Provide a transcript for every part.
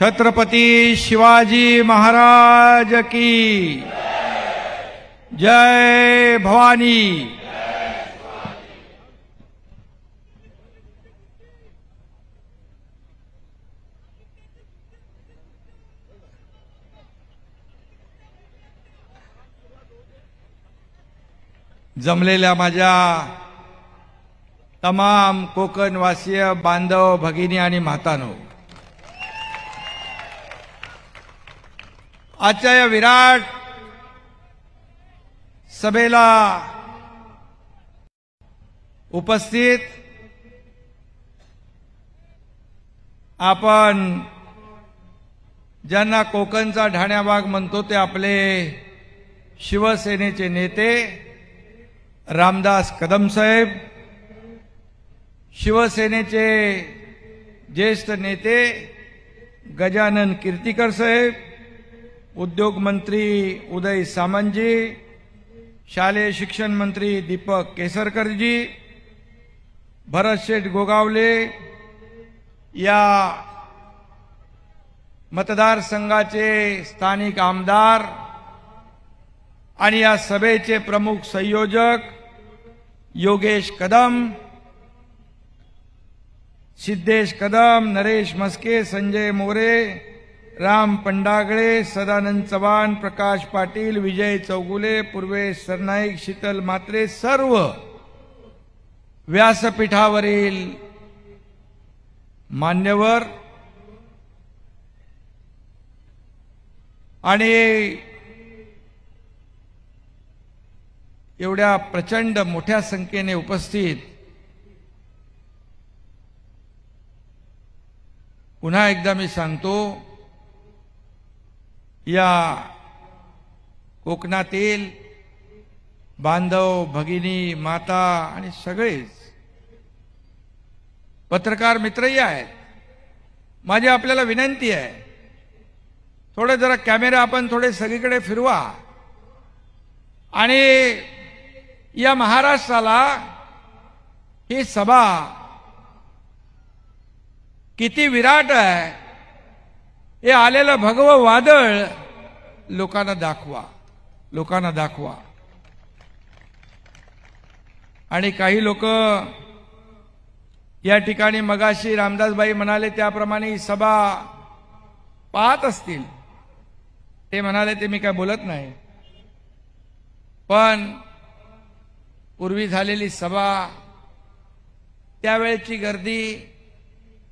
छत्रपती शिवाजी महाराज की जय भवानी जमलेल्या माझ्या तमाम कोकणवासीय बांधव भगिनी आणि मातानो आचार्य विराट सभेला उपस्थित आपण ज्यांना कोकणचा ढाण्याबाग म्हणतो ते आपले शिवसेनेचे नेते रामदास कदम साहेब शिवसेनेचे ज्येष्ठ नेते गजानन कीर्तिकर साहेब उद्योग मंत्री उदय सामंतजी शालेय शिक्षण मंत्री दीपक केसरकरजी भरत शेठ गोगावले या मतदारसंघाचे स्थानिक आमदार आणि या सभेचे प्रमुख संयोजक योगेश कदम सिद्धेश कदम नरेश मस्के संजय मोरे राम पंडागळे सदानंद चव्हाण प्रकाश पाटील विजय चौगुले पूर्वेश सरनाईक शीतल मात्रे सर्व व्यासपीठावरील मान्यवर आणि एवढ्या प्रचंड मोठ्या संख्येने उपस्थित पुन्हा एकदा मी सांगतो या कोकणातील बांधव भगिनी माता आणि सगळेच पत्रकार मित्रही आहेत माझी आपल्याला विनंती आहे थोड़े जरा कॅमेरा आपण थोडे सगळीकडे फिरवा आणि या महाराष्ट्राला ही सभा किती विराट आहे हे आलेलं भगवं वादळ लोकांना दाखवा लोकांना दाखवा आणि काही लोक या ठिकाणी मगाशी रामदासबाई म्हणाले त्याप्रमाणे सभा पाहत असतील ते म्हणाले ते मी काय बोलत नाही पण पूर्वी झालेली सभा त्यावेळेची गर्दी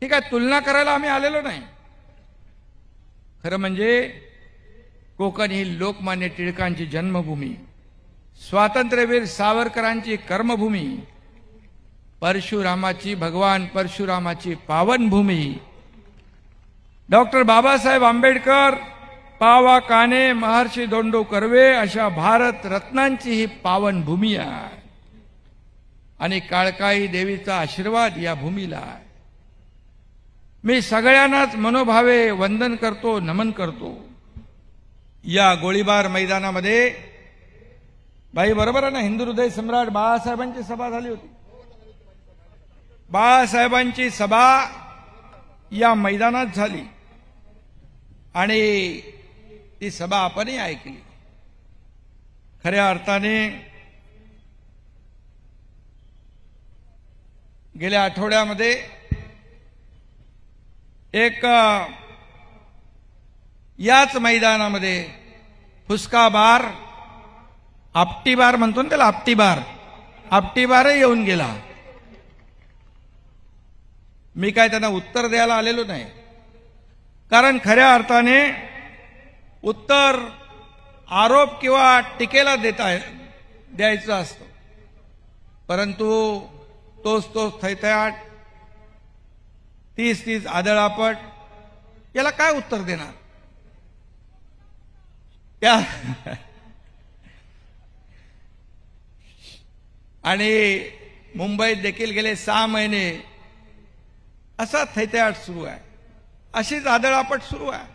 ही काय तुलना करायला आम्ही आलेलो नाही खरं म्हणजे कोकण ही लोकमान्य टिळकांची जन्मभूमी स्वातंत्र्यवीर सावरकरांची कर्मभूमी परशुरामाची भगवान परशुरामाची पावनभूमी डॉक्टर बाबासाहेब आंबेडकर पावा काने महर्षी दोंडो कर्वे अशा भारत रत्नांची ही पावनभूमी आहे आणि काळकाई देवीचा आशीर्वाद या भूमीला आहे मी सगळ्यांनाच मनोभावे वंदन करतो नमन करतो या गोळीबार मैदानामध्ये भाई बरोबर आहे ना हिंदू हृदय सम्राट बाळासाहेबांची सभा झाली होती बाळासाहेबांची सभा या मैदानात झाली आणि ती सभा आपणही ऐकली खऱ्या अर्थाने गेल्या आठवड्यामध्ये एक याच मैदानामध्ये फुसका बार आपटी बार म्हणतो ना त्याला आपटीबार बार येऊन गेला मी काय त्यांना उत्तर द्यायला आलेलो नाही कारण खऱ्या अर्थाने उत्तर आरोप किंवा टीकेला देता द्यायचं असतं परंतु तोच तोच थैथयाट तीस तीस आदळापट याला काय उत्तर देणार त्या आणि मुंबईत देखील गेले सहा महिने असा थैत्याट सुरू आहे अशीच आदळापट सुरू आहे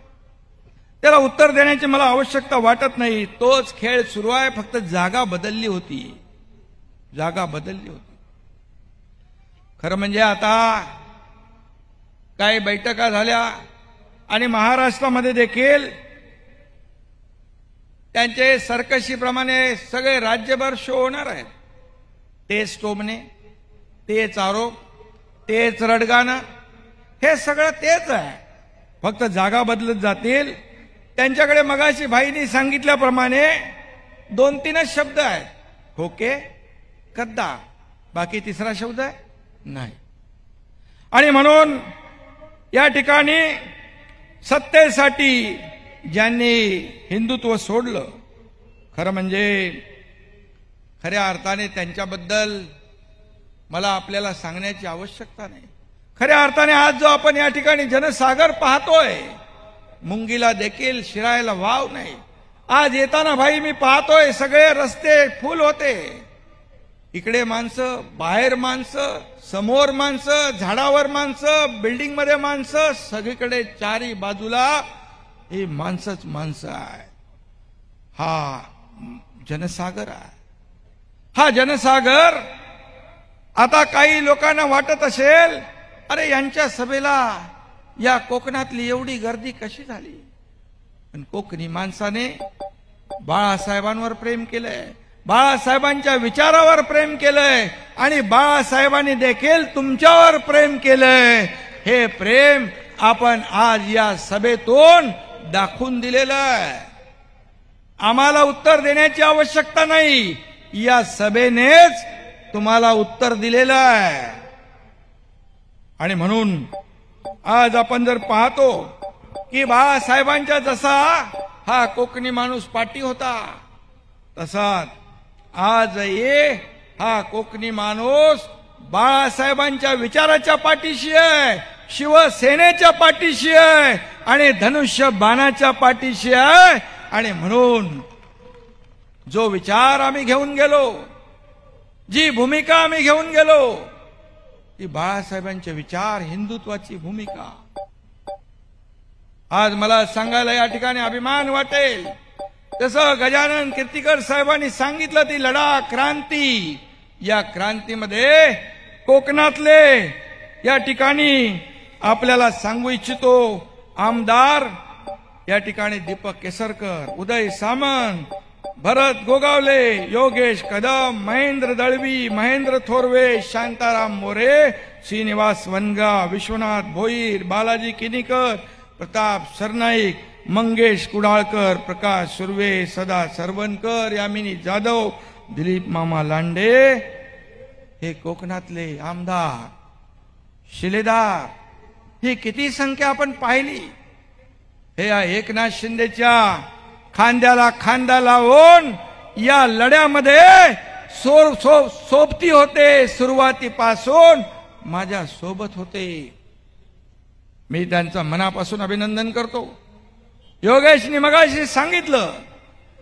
त्याला उत्तर देण्याची मला आवश्यकता वाटत नाही तोच खेळ सुरू आहे फक्त जागा बदलली होती जागा बदलली होती खरं म्हणजे आता काही बैठका झाल्या आणि महाराष्ट्रामध्ये देखील त्यांचे सर्कशीप्रमाणे सगळे राज्यभर शो होणार आहेत तेच टोमणे तेच आरोप तेच रडगाणं हे सगळं तेच आहे फक्त जागा बदलत जातील त्यांच्याकडे मगाशी भाईनी सांगितल्याप्रमाणे दोन तीनच शब्द आहेत खोके कद्दा बाकी तिसरा शब्द आहे नाही आणि म्हणून या ठिकाणी सत्तेसाठी ज्यांनी हिंदुत्व सोडलं खरं म्हणजे खऱ्या अर्थाने त्यांच्याबद्दल मला आपल्याला सांगण्याची आवश्यकता नाही खऱ्या अर्थाने आज जो आपण या ठिकाणी जनसागर पाहतोय मुंगीला देखील शिरायला वाव नाही आज येताना भाई मी पाहतोय सगळे रस्ते फुल होते इकडे माणसं बाहेर माणसं समोर माणसं झाडावर माणसं बिल्डिंगमध्ये माणसं सगळीकडे चारी बाजूला हे माणसंच माणसं आहे हा जनसागर आहे हा जनसागर आता काही लोकांना वाटत असेल अरे यांच्या सभेला या कोकणातली एवढी गर्दी कशी झाली पण कोकणी माणसाने बाळासाहेबांवर प्रेम केलंय बाळासाहेबांच्या विचारावर प्रेम केलंय आणि बाळासाहेबांनी देखील तुमच्यावर प्रेम केलंय हे प्रेम आपण आज या सभेतून दाखवून दिलेलं आहे आम्हाला उत्तर देण्याची आवश्यकता नाही या सभेनेच तुम्हाला उत्तर दिलेलं आहे आणि म्हणून आज आपण जर पाहतो की बाळासाहेबांच्या जसा हा कोकणी माणूस पाठी होता तसा आज ये हा कोकणी माणूस बाळासाहेबांच्या विचाराच्या पाठीशी आहे शिवसेनेच्या पाठीशी आहे आणि धनुष्य बाणाच्या पाठीशी आहे आणि म्हणून जो विचार आम्ही घेऊन गेलो जी भूमिका आम्ही घेऊन गेलो ती बाळासाहेबांचे विचार हिंदुत्वाची भूमिका आज मला सांगायला या ठिकाणी अभिमान वाटेल तसं गजानन कीर्तिकर साहेबांनी सांगितलं ती लढा क्रांती या क्रांतीमध्ये कोकणातले या ठिकाणी आपल्याला सांगू इच्छितो आमदार या ठिकाणी दीपक केसरकर उदय सामंत भरत गोगावले योगेश कदम महेंद्र दळवी महेंद्र थोरवे शांताराम मोरे श्रीनिवास वनगा विश्वनाथ भोईर बालाजी किनीकर प्रताप सरनाईक मंगेश कुडाळकर प्रकाश सुर्वे सदा सरवणकर यामिनी जाधव दिलीप मामा लांडे हे कोकणातले आमदार शिलेदार ही किती संख्या आपण पाहिली हे या एकनाथ शिंदेच्या खांद्याला खांदा लावून या लढ्यामध्ये सोर सो सोबती होते सुरुवातीपासून माझ्या सोबत होते मी त्यांचं मनापासून अभिनंदन करतो योगेशनी मगाशी सांगितलं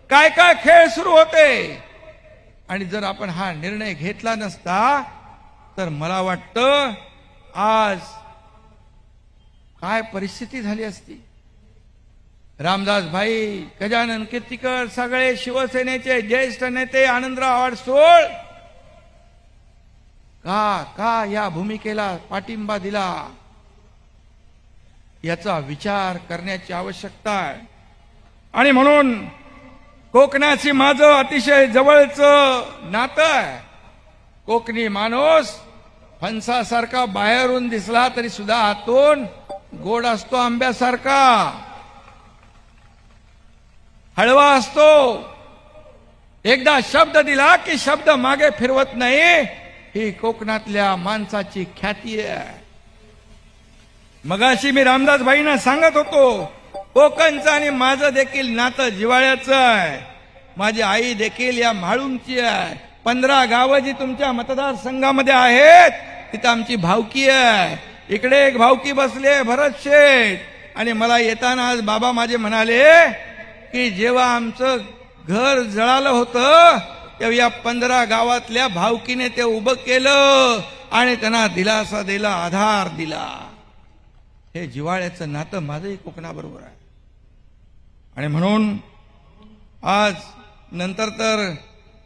काय काय खेळ सुरू होते आणि जर आपण हा निर्णय घेतला नसता तर मला वाटतं आज काय परिस्थिती झाली असती रामदास भाई गजानन कीर्तीकर सगळे शिवसेनेचे ज्येष्ठ नेते आनंदराव आडसोळ का का या भूमिकेला पाठिंबा दिला याचा विचार करण्याची आवश्यकता आहे आणि म्हणून कोकणाशी माझं अतिशय जवळचं नातं आहे कोकणी माणूस फणसासारखा बाहेरून दिसला तरी सुद्धा आतून गोड असतो आंब्यासारखा हळवा असतो एकदा शब्द दिला की शब्द मागे फिरवत नाही ही कोकणातल्या माणसाची ख्याती आहे मगाशी मी रामदास भाईना सांगत होतो कोकणचं आणि माझं देखील नातं जिवाळ्याचं आहे माझी आई देखील या म्हाळूंची आहे पंधरा गावं जी तुमच्या मतदारसंघामध्ये आहेत तिथं आमची भावकी आहे इकडे एक भावकी बसले भरत शेठ आणि मला येताना आज बाबा माझे म्हणाले की जेव्हा आमचं घर जळालं होतं तेव्हा या पंधरा गावातल्या भावकीने ते उभं केलं आणि त्यांना दिलासा दिला आधार दिला हे जिवाळ्याचं नातं माझंही कोकणाबरोबर आहे आणि म्हणून आज नंतर तर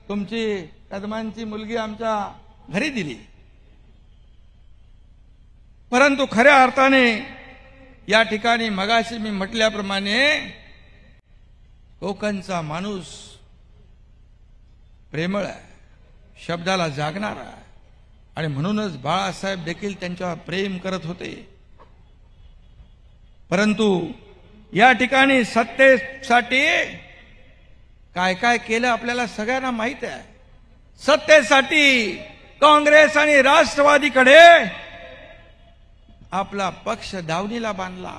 तुमची कदमांची मुलगी आमच्या घरी दिली परंतु खऱ्या अर्थाने या ठिकाणी मगाशी मी म्हटल्याप्रमाणे कोकणचा माणूस प्रेमळ आहे शब्दाला जागणार आहे आणि म्हणूनच बाळासाहेब देखील त्यांच्यावर प्रेम करत होते परंतु या ठिकाणी सत्तेसाठी काय काय केलं आपल्याला सगळ्यांना माहित आहे सत्तेसाठी काँग्रेस आणि राष्ट्रवादीकडे आपला पक्ष दावणीला बांधला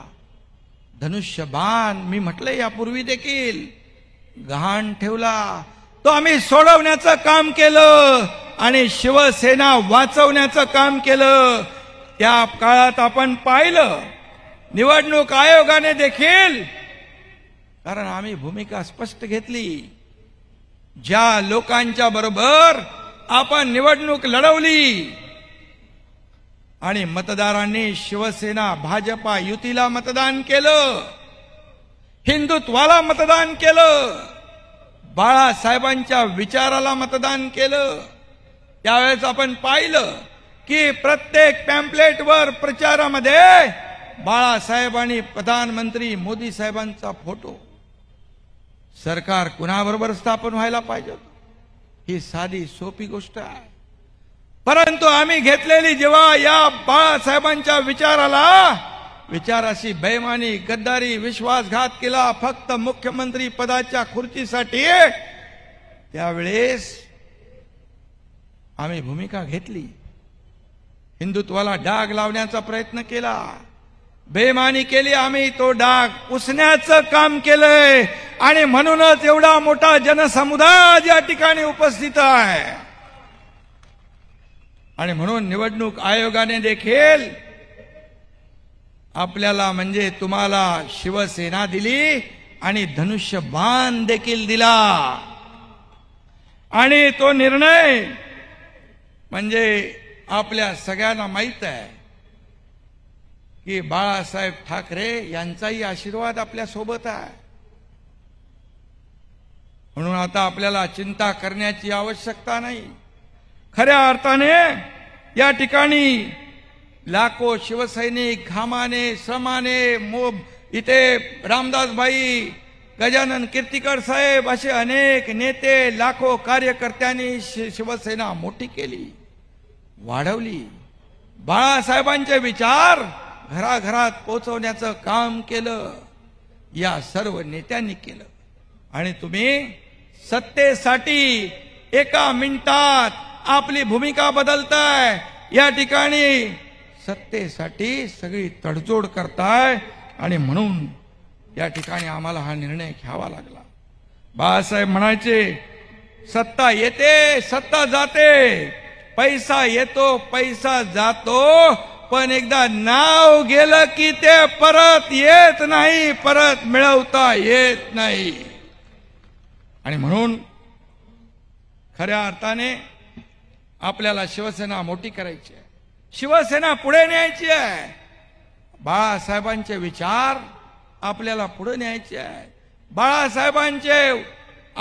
धनुष्यबाण मी म्हटलं यापूर्वी देखील घाण ठेवला तो आम्ही सोडवण्याचं काम केलं आणि शिवसेना वाचवण्याचं काम केलं त्या काळात आपण पाहिलं निवडणूक आयोगाने देखील कारण आम्ही भूमिका स्पष्ट घेतली ज्या लोकांच्या बरोबर आपण निवडणूक लढवली आणि मतदारांनी शिवसेना भाजपा युतीला मतदान केलं हिंदुत्वाला मतदान केलं बाळासाहेबांच्या विचाराला मतदान केलं त्यावेळेस आपण पाहिलं की प्रत्येक पॅम्पलेटवर प्रचारामध्ये बाळासाहेब आणि प्रधानमंत्री मोदी साहेबांचा फोटो सरकार कुणाबरोबर स्थापन व्हायला पाहिजे ही साधी सोपी गोष्ट आहे परंतु आम्ही घेतलेली जेव्हा या बाळासाहेबांच्या विचाराला विचाराशी बैमानी गद्दारी विश्वासघात केला फक्त मुख्यमंत्री पदाच्या खुर्चीसाठी त्यावेळेस आम्ही भूमिका घेतली हिंदुत्वाला डाग लावण्याचा प्रयत्न केला बेमानी केली आम्ही तो डाग पुसण्याचं काम केलंय आणि म्हणूनच एवढा मोठा जनसमुदाय या ठिकाणी उपस्थित आहे आणि म्हणून निवडणूक आयोगाने देखील आपल्याला म्हणजे तुम्हाला शिवसेना दिली आणि धनुष्य देखील दिला आणि तो निर्णय म्हणजे आपल्या सगळ्यांना माहित आहे की बाळासाहेब ठाकरे यांचाही आशीर्वाद आपल्यासोबत आहे म्हणून आता आपल्याला चिंता करण्याची आवश्यकता नाही खऱ्या अर्थाने या ठिकाणी लाखो शिवसैनिक घामाने श्रमाने मो इथे रामदास भाई गजानन कीर्तिकर साहेब असे अनेक नेते लाखो कार्यकर्त्यांनी शिवसेना मोठी केली वाढवली बाळासाहेबांचे विचार घराघरात पोचवण्याचं काम केलं या सर्व नेत्यांनी केलं आणि तुम्ही सत्तेसाठी एका मिनिटात आपली भूमिका बदलताय या ठिकाणी सत्तेसाठी सगळी तडजोड करताय आणि म्हणून या ठिकाणी आम्हाला हा निर्णय घ्यावा लागला बाळासाहेब म्हणायचे सत्ता येते सत्ता जाते पैसा येतो पैसा जातो पण एकदा नाव गेलं की ते परत येत नाही परत मिळवता येत नाही आणि म्हणून खऱ्या अर्थाने आपल्याला शिवसेना मोठी करायची आहे शिवसेना पुढे न्यायची आहे बाळासाहेबांचे विचार आपल्याला पुढे न्यायचे आहे बाळासाहेबांचे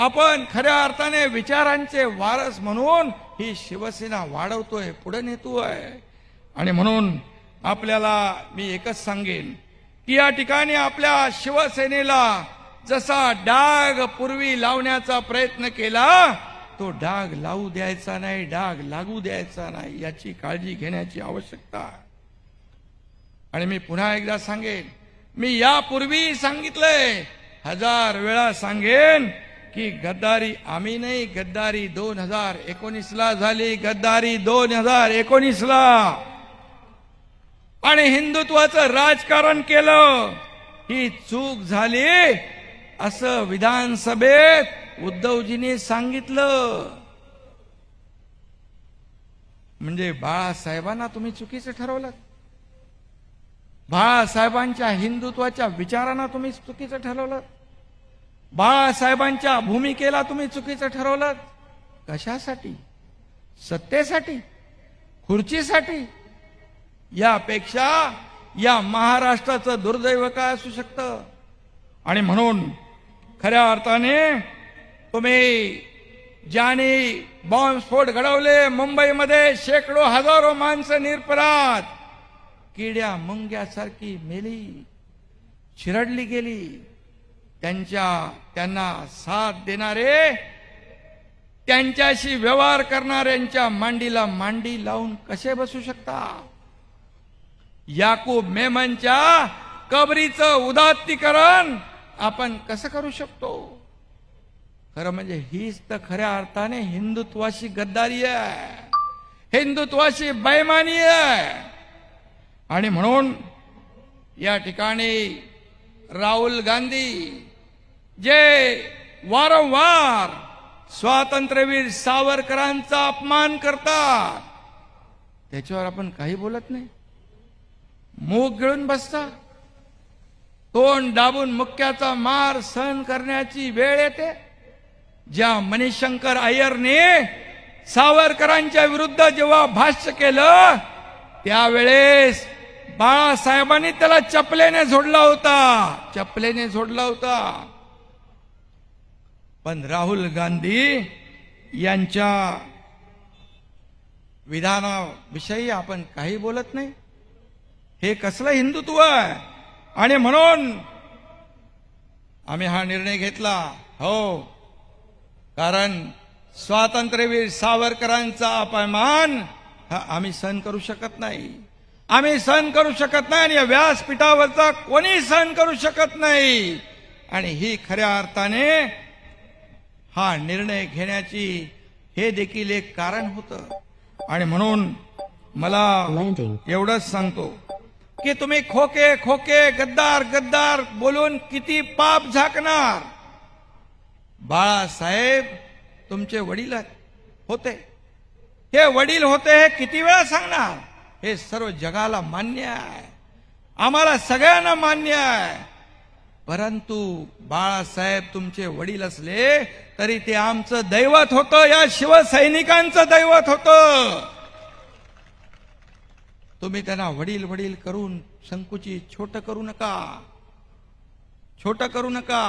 आपण खऱ्या अर्थाने विचारांचे वारस म्हणून ही शिवसेना वाढवतोय पुढे नेतोय आणि म्हणून आपल्याला मी एकच सांगेन की या ठिकाणी आपल्या शिवसेनेला जसा डाग पूर्वी लावण्याचा प्रयत्न केला तो डाग लावू द्यायचा नाही डाग लागू द्यायचा नाही याची काळजी घेण्याची आवश्यकता आणि मी पुन्हा एकदा सांगेन मी यापूर्वी सांगितलंय हजार वेळा सांगेन की गद्दारी आम्ही नाही गद्दारी दोन हजार एकोणीसला झाली गद्दारी दोन हजार एकोणीसला आणि हिंदुत्वाचं राजकारण केलं ही चूक झाली असं विधानसभेत उद्धवजीने सांगितलं म्हणजे बाळासाहेबांना तुम्ही चुकीचं ठरवलं बाळासाहेबांच्या हिंदुत्वाच्या विचारांना तुम्ही चुकीचं ठरवलं बाळासाहेबांच्या भूमिकेला तुम्ही चुकीचं ठरवलं कशासाठी सत्तेसाठी खुर्चीसाठी यापेक्षा या महाराष्ट्राचं दुर्दैव काय असू शकतं आणि म्हणून खऱ्या अर्थाने तुम्ही ज्याने बॉम्बस्फोट घडवले मुंबईमध्ये शेकडो हजारो माणसं निरपराध किड्या मुंग्यासारखी मेली चिरडली गेली त्यांच्या त्यांना साथ देणारे त्यांच्याशी व्यवहार करणाऱ्यांच्या मांडीला मांडी लावून कसे बसू शकता याकूब मेमनच्या कबरीचं उदात्तीकरण आपण कसं करू शकतो खरं म्हणजे हीच तर खऱ्या अर्थाने हिंदुत्वाशी गद्दारी आहे हिंदुत्वाशी बैमानी आहे आणि म्हणून या ठिकाणी राहुल गांधी जे वारंवार स्वातंत्र्यवीर सावरकरांचा अपमान करतात त्याच्यावर आपण काही बोलत नाही मूग गिळून बसता तोंड दाबून मुक्याचा मार सहन करण्याची वेळ येते ज्या मणिशंकर अय्यरने सावरकरांच्या विरुद्ध जेव्हा भाष्य केलं त्यावेळेस बाळासाहेबांनी त्याला चपलेने झोडला होता चपलेने झोडला होता पण राहुल गांधी यांच्या विधानाविषयी आपण काही बोलत नाही हे कसलं हिंदुत्व आहे आणि म्हणून आम्ही हा निर्णय घेतला हो कारण स्वातंत्र्यवीर सावरकरांचा अपमान हा आम्ही सहन करू शकत नाही आम्ही सहन करू शकत नाही आणि या व्यासपीठावरचा कोणी सहन करू शकत नाही आणि ही खऱ्या अर्थाने हा निर्णय घेण्याची हे देखील एक कारण होत आणि म्हणून मला एवढंच सांगतो की तुम्ही खोके खोके गद्दार गद्दार बोलून किती पाप झाकणार बाळासाहेब तुमचे वडील होते हे वडील होते हे किती वेळा सांगणार हे सर्व जगाला मान्य आहे आम्हाला सगळ्यांना मान्य आहे परंतु बाळासाहेब तुमचे वडील असले तरी ते आमचं दैवत होतं या शिवसैनिकांचं दैवत होतं तुम्ही त्यांना वडील वडील करून संकुचित छोट करू नका छोट करू नका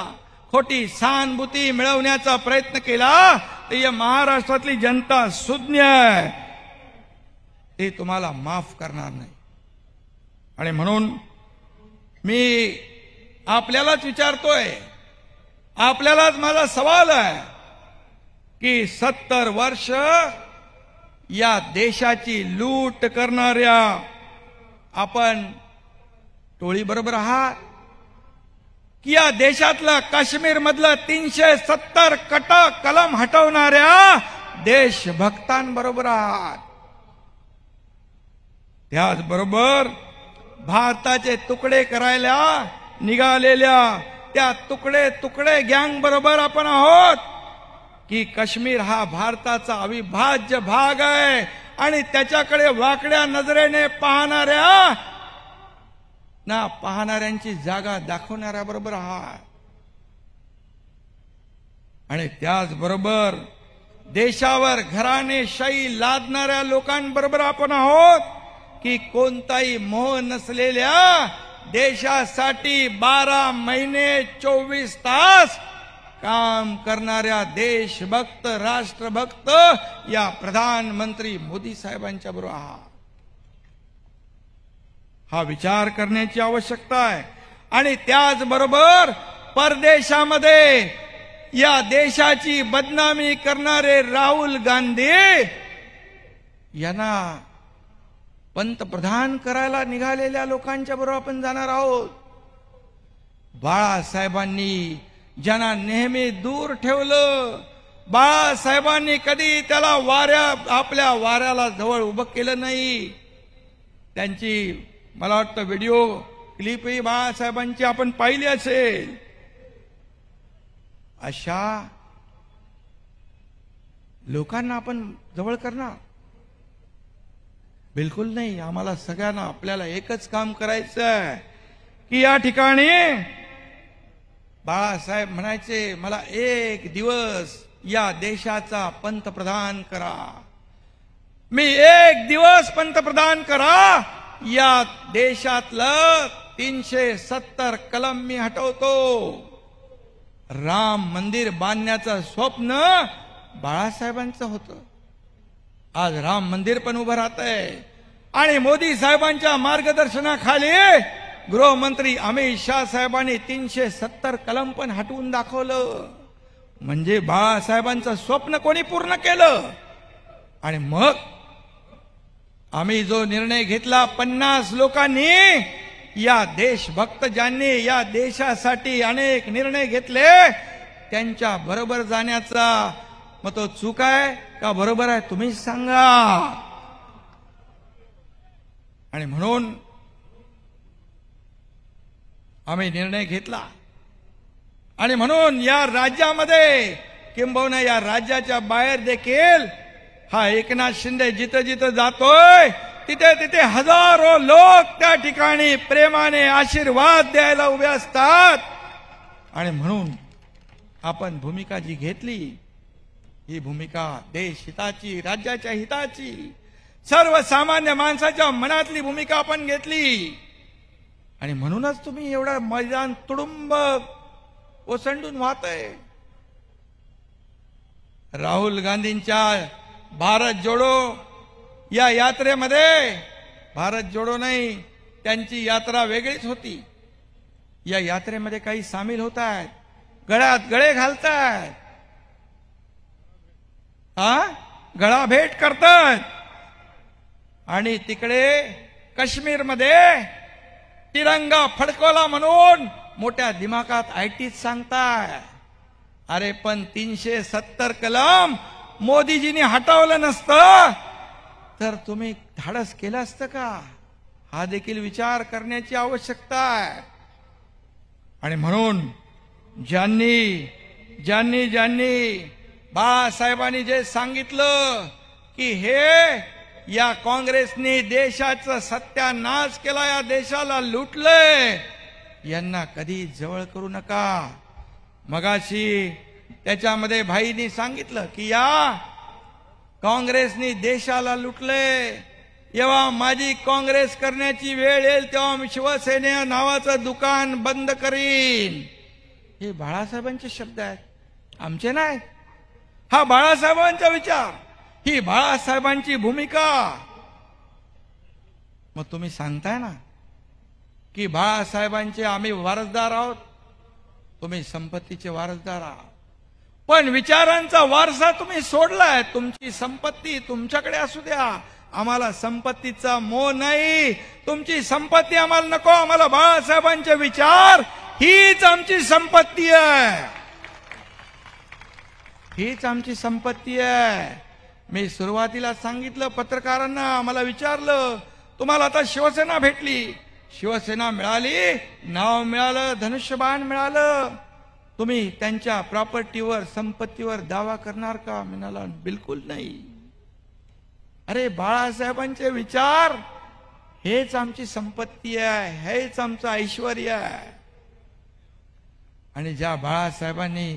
खोटी सहानुभूती मिळवण्याचा प्रयत्न केला तर या महाराष्ट्रातली जनता सुज्ञ आहे ते तुम्हाला माफ करणार नाही आणि म्हणून मी आपल्यालाच विचारतोय आपल्यालाच माझा सवाल आहे की सत्तर वर्ष या देशाची लूट करणाऱ्या आपण टोळी बरोबर आहात की या देशातला काश्मीर मधलं तीनशे सत्तर कट कलम हटवणाऱ्या देशभक्तांबरोबर आहात त्याचबरोबर भारताचे तुकडे करायला निघालेल्या त्या तुकडे तुकडे गँग बरोबर आपण आहोत की काश्मीर हा भारताचा अविभाज्य भाग आहे आणि त्याच्याकडे वाकड्या नजरेने पाहणाऱ्या ना पाहणाऱ्यांची जागा दाखवणाऱ्या बरोबर हा आणि त्याचबरोबर देशावर शाही लादणाऱ्या लोकांबरोबर आपण आहोत की कोणताही मोह नसलेल्या देशासाठी बारा महिने चोवीस तास काम करणाऱ्या देशभक्त राष्ट्रभक्त या प्रधानमंत्री मोदी साहेबांच्या बरोबर आहात हा विचार करण्याची आवश्यकता आहे आणि त्याचबरोबर परदेशामध्ये या देशाची बदनामी करणारे राहुल गांधी यांना पंतप्रधान करायला निघालेल्या लोकांच्या बरोबर आपण जाणार आहोत बाळासाहेबांनी ज्यांना नेहमी दूर ठेवलं बाळासाहेबांनी कधी त्याला वाऱ्या आपल्या वाऱ्याला जवळ उभं केलं नाही त्यांची मला वाटतं व्हिडिओ क्लिपही बाळासाहेबांची आपण पाहिली असेल अशा लोकांना आपण जवळ करणार बिलकुल नाही आम्हाला सगळ्यांना आपल्याला एकच काम करायचं की या ठिकाणी बाळासाहेब म्हणायचे मला एक दिवस या देशाचा पंतप्रधान करा मी एक दिवस पंतप्रधान करा या देशातलं तीनशे सत्तर कलम मी हटवतो राम मंदिर बांधण्याचं स्वप्न बाळासाहेबांचं होतं आज राम मंदिर पण उभं राहत आहे आणि मोदी साहेबांच्या मार्गदर्शनाखाली गृहमंत्री अमित शाह साहेबांनी तीनशे सत्तर कलम पण हटवून दाखवलं म्हणजे बाळासाहेबांचं स्वप्न कोणी पूर्ण केलं आणि मग आम्ही जो निर्णय घेतला पन्नास लोकांनी या देशभक्त ज्यांनी या देशासाठी अनेक निर्णय घेतले त्यांच्या बरोबर जाण्याचा मग तो चूक आहे का बरोबर आहे तुम्हीच सांगा आणि म्हणून आम्ही निर्णय घेतला आणि म्हणून या राज्यामध्ये किंबहुना या राज्याच्या बाहेर देखील हा एकनाथ शिंदे जिथं जिथं जातोय तिथे तिथे हजारो लोक त्या ठिकाणी प्रेमाने आशीर्वाद द्यायला उभे असतात आणि म्हणून आपण भूमिका जी घेतली ही भूमिका देश हिताची राज्याच्या हिताची सर्वसामान्य माणसाच्या मनातली भूमिका आपण घेतली आणि म्हणूनच तुम्ही एवढा मैदान तुडुंब ओसंडून वाहत राहुल गांधींच्या भारत जोडो या यात्रेमध्ये भारत जोडो नाही त्यांची यात्रा वेगळीच होती या यात्रेमध्ये काही सामील होत आहेत गळ्यात गळे घालतात हा गळा भेट करतात आणि तिकडे काश्मीरमध्ये तिरंगा फडकवला म्हणून मोठ्या दिमागात आयटीच सांगताय अरे पण तीनशे सत्तर कलम मोदीजींनी हटवलं नसतं तर तुम्ही धाडस केलं असतं का हा देखील विचार करण्याची आवश्यकता आहे आणि म्हणून ज्यांनी ज्यांनी ज्यांनी बाळासाहेबांनी जे सांगितलं की हे या काँग्रेसने देशाचा सत्यानाश केला या देशाला लुटलंय यांना कधी जवळ करू नका मगाशी त्याच्यामध्ये भाईनी सांगितलं की या काँग्रेसनी देशाला लुटलंय जेव्हा माझी काँग्रेस करण्याची वेळ येईल तेव्हा मी शिवसेने नावाचं दुकान बंद करीन हे बाळासाहेबांचे शब्द आहेत आमचे नाही हा बाळासाहेबांचा विचार ही बाळासाहेबांची भूमिका मग तुम्ही सांगताय ना की बाळासाहेबांचे आम्ही वारसदार आहोत तुम्ही संपत्तीचे वारसदार आहात पण विचारांचा वारसा तुम्ही सोडलाय तुमची संपत्ती तुमच्याकडे असू द्या आम्हाला संपत्तीचा मोह नाही तुमची संपत्ती आम्हाला नको आम्हाला बाळासाहेबांचे विचार हीच आमची संपत्ती आहे हीच आमची संपत्ती आहे मी सुरुवातीला सांगितलं पत्रकारांना मला विचारलं तुम्हाला आता शिवसेना भेटली शिवसेना मिळाली नाव मिळालं धनुष्यबाण मिळालं तुम्ही त्यांच्या प्रॉपर्टीवर संपत्तीवर दावा करणार का म्हणाला बिलकुल नाही अरे बाळासाहेबांचे विचार हेच आमची संपत्ती आहे हेच आमचं ऐश्वर आहे आणि ज्या बाळासाहेबांनी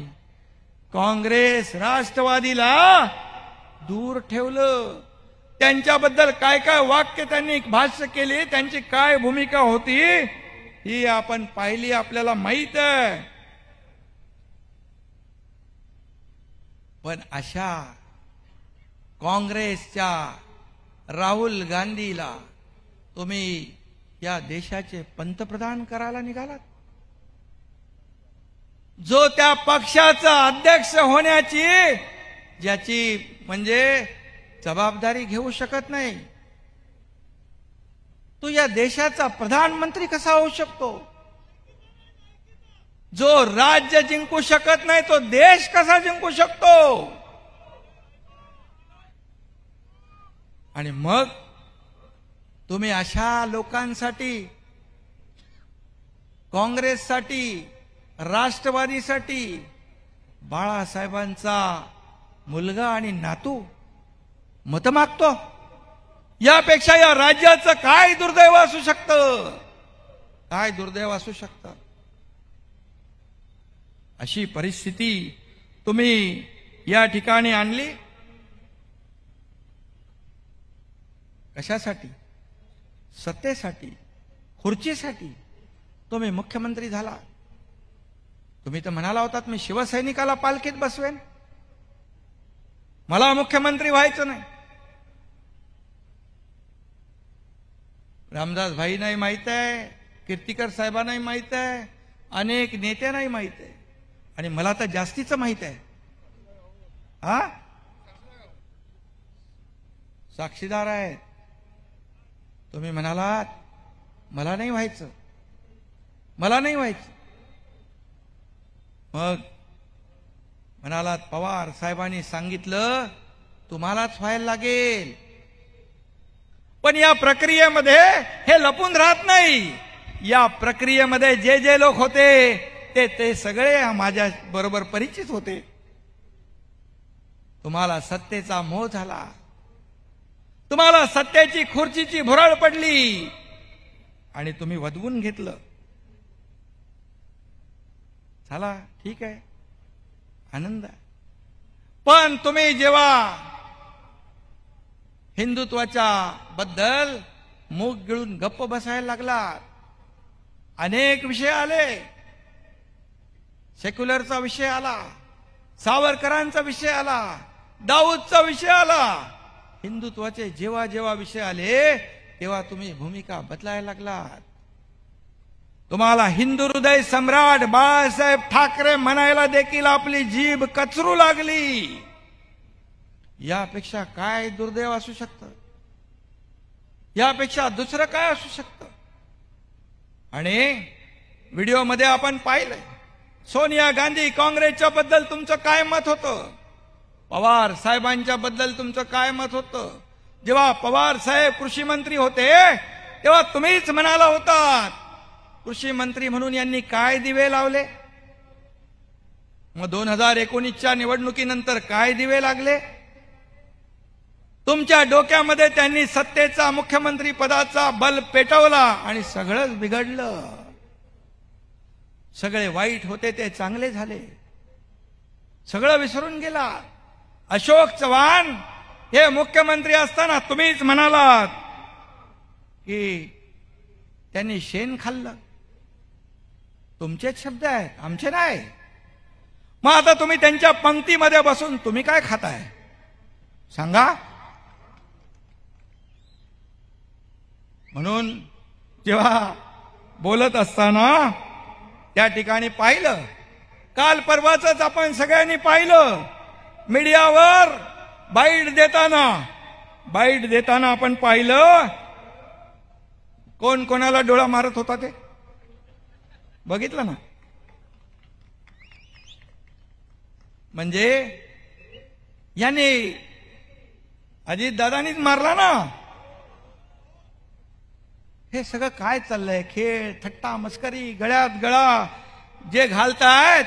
काँग्रेस राष्ट्रवादीला दूर ठेवलं त्यांच्याबद्दल काय काय वाक्य त्यांनी भाष्य केले त्यांची काय भूमिका होती ही आपण पाहिली आपल्याला माहित आहे पण अशा काँग्रेसच्या राहुल गांधीला तुम्ही या देशाचे पंतप्रधान करायला निघालात जो त्या पक्षाचा अध्यक्ष होण्याची ज्याची म्हणजे जबाबदारी घेऊ शकत नाही तो या देशाचा प्रधानमंत्री कसा होऊ शकतो जो राज्य जिंकू शकत नाही तो देश कसा जिंकू शकतो आणि मग तुम्ही अशा लोकांसाठी काँग्रेससाठी राष्ट्रवादीसाठी बाळासाहेबांचा मुलगा आणि नातू मत मागतो यापेक्षा या, राज्याचं काय दुर्दैव असू शकतं काय दुर्दैव असू शकतं अशी परिस्थिती तुम्ही या ठिकाणी आणली कशासाठी सत्तेसाठी खुर्चीसाठी तुम्ही मुख्यमंत्री झाला तुम्ही तर म्हणाला होतात मी शिवसैनिकाला पालखीत बसवेन मला मुख्यमंत्री व्हायचं नाही रामदास नाही माहित आहे कीर्तिकर साहेबांनाही माहित आहे अनेक नेत्यांनाही माहित आहे आणि मला तर जास्तीचं माहित आहे हा साक्षीदार आहेत तुम्ही म्हणालात मला नाही व्हायचं मला नाही व्हायचं मग म्हणालात पवार साहेबांनी सांगितलं तुम्हालाच व्हायला लागेल पण या प्रक्रियेमध्ये हे लपून राहत नाही या प्रक्रियेमध्ये जे जे लोक होते ते ते सगळे माझ्या बरोबर परिचित होते तुम्हाला सत्तेचा मोह झाला तुम्हाला सत्तेची खुर्चीची भुराळ पडली आणि तुम्ही वधवून घेतलं झाला ठीक आहे आनंद पण तुम्ही जेव्हा हिंदुत्वाच्या बद्दल मूग गिळून गप्प बसायला लागला अनेक विषय आले सेक्युलरचा विषय आला सावरकरांचा विषय आला दाऊदचा विषय आला हिंदुत्वाचे जेव्हा जेव्हा विषय आले तेव्हा तुम्ही भूमिका बदलायला लागलात तुम्हाला हिंदू हृदय सम्राट बाळासाहेब ठाकरे म्हणायला देखील आपली जीभ कचरू लागली यापेक्षा काय दुर्दैव असू शकतं यापेक्षा दुसरं काय असू शकतं आणि मध्ये आपण पाहिलंय सोनिया गांधी काँग्रेसच्या बद्दल तुमचं काय मत होतं पवार साहेबांच्या बद्दल तुमचं काय मत होतं जेव्हा पवार साहेब कृषी मंत्री होते तेव्हा तुम्हीच म्हणाला होतात कृषी मंत्री म्हणून यांनी काय दिवे लावले मग दोन हजार एकोणीसच्या निवडणुकीनंतर काय दिवे लागले तुमच्या डोक्यामध्ये त्यांनी सत्तेचा मुख्यमंत्री पदाचा बल पेटवला आणि सगळंच बिघडलं सगळे वाईट होते ते चांगले झाले सगळं विसरून गेला अशोक चव्हाण हे मुख्यमंत्री असताना तुम्हीच म्हणालात की त्यांनी शेण खाल्लं तुमचेच शब्द आहेत आमचे नाही मग आता तुम्ही त्यांच्या पंक्तीमध्ये बसून तुम्ही काय खाताय सांगा म्हणून जेव्हा बोलत असताना त्या ठिकाणी पाहिलं काल परवाच आपण सगळ्यांनी पाहिलं मीडियावर बाईट देताना बाईट देताना आपण पाहिलं कोण कोणाला डोळा मारत होता ते बघितलं ना म्हणजे याने दादानीच मारला ना हे सगळं काय चाललंय खेळ थट्टा मस्करी गळ्यात गळा जे घालतायत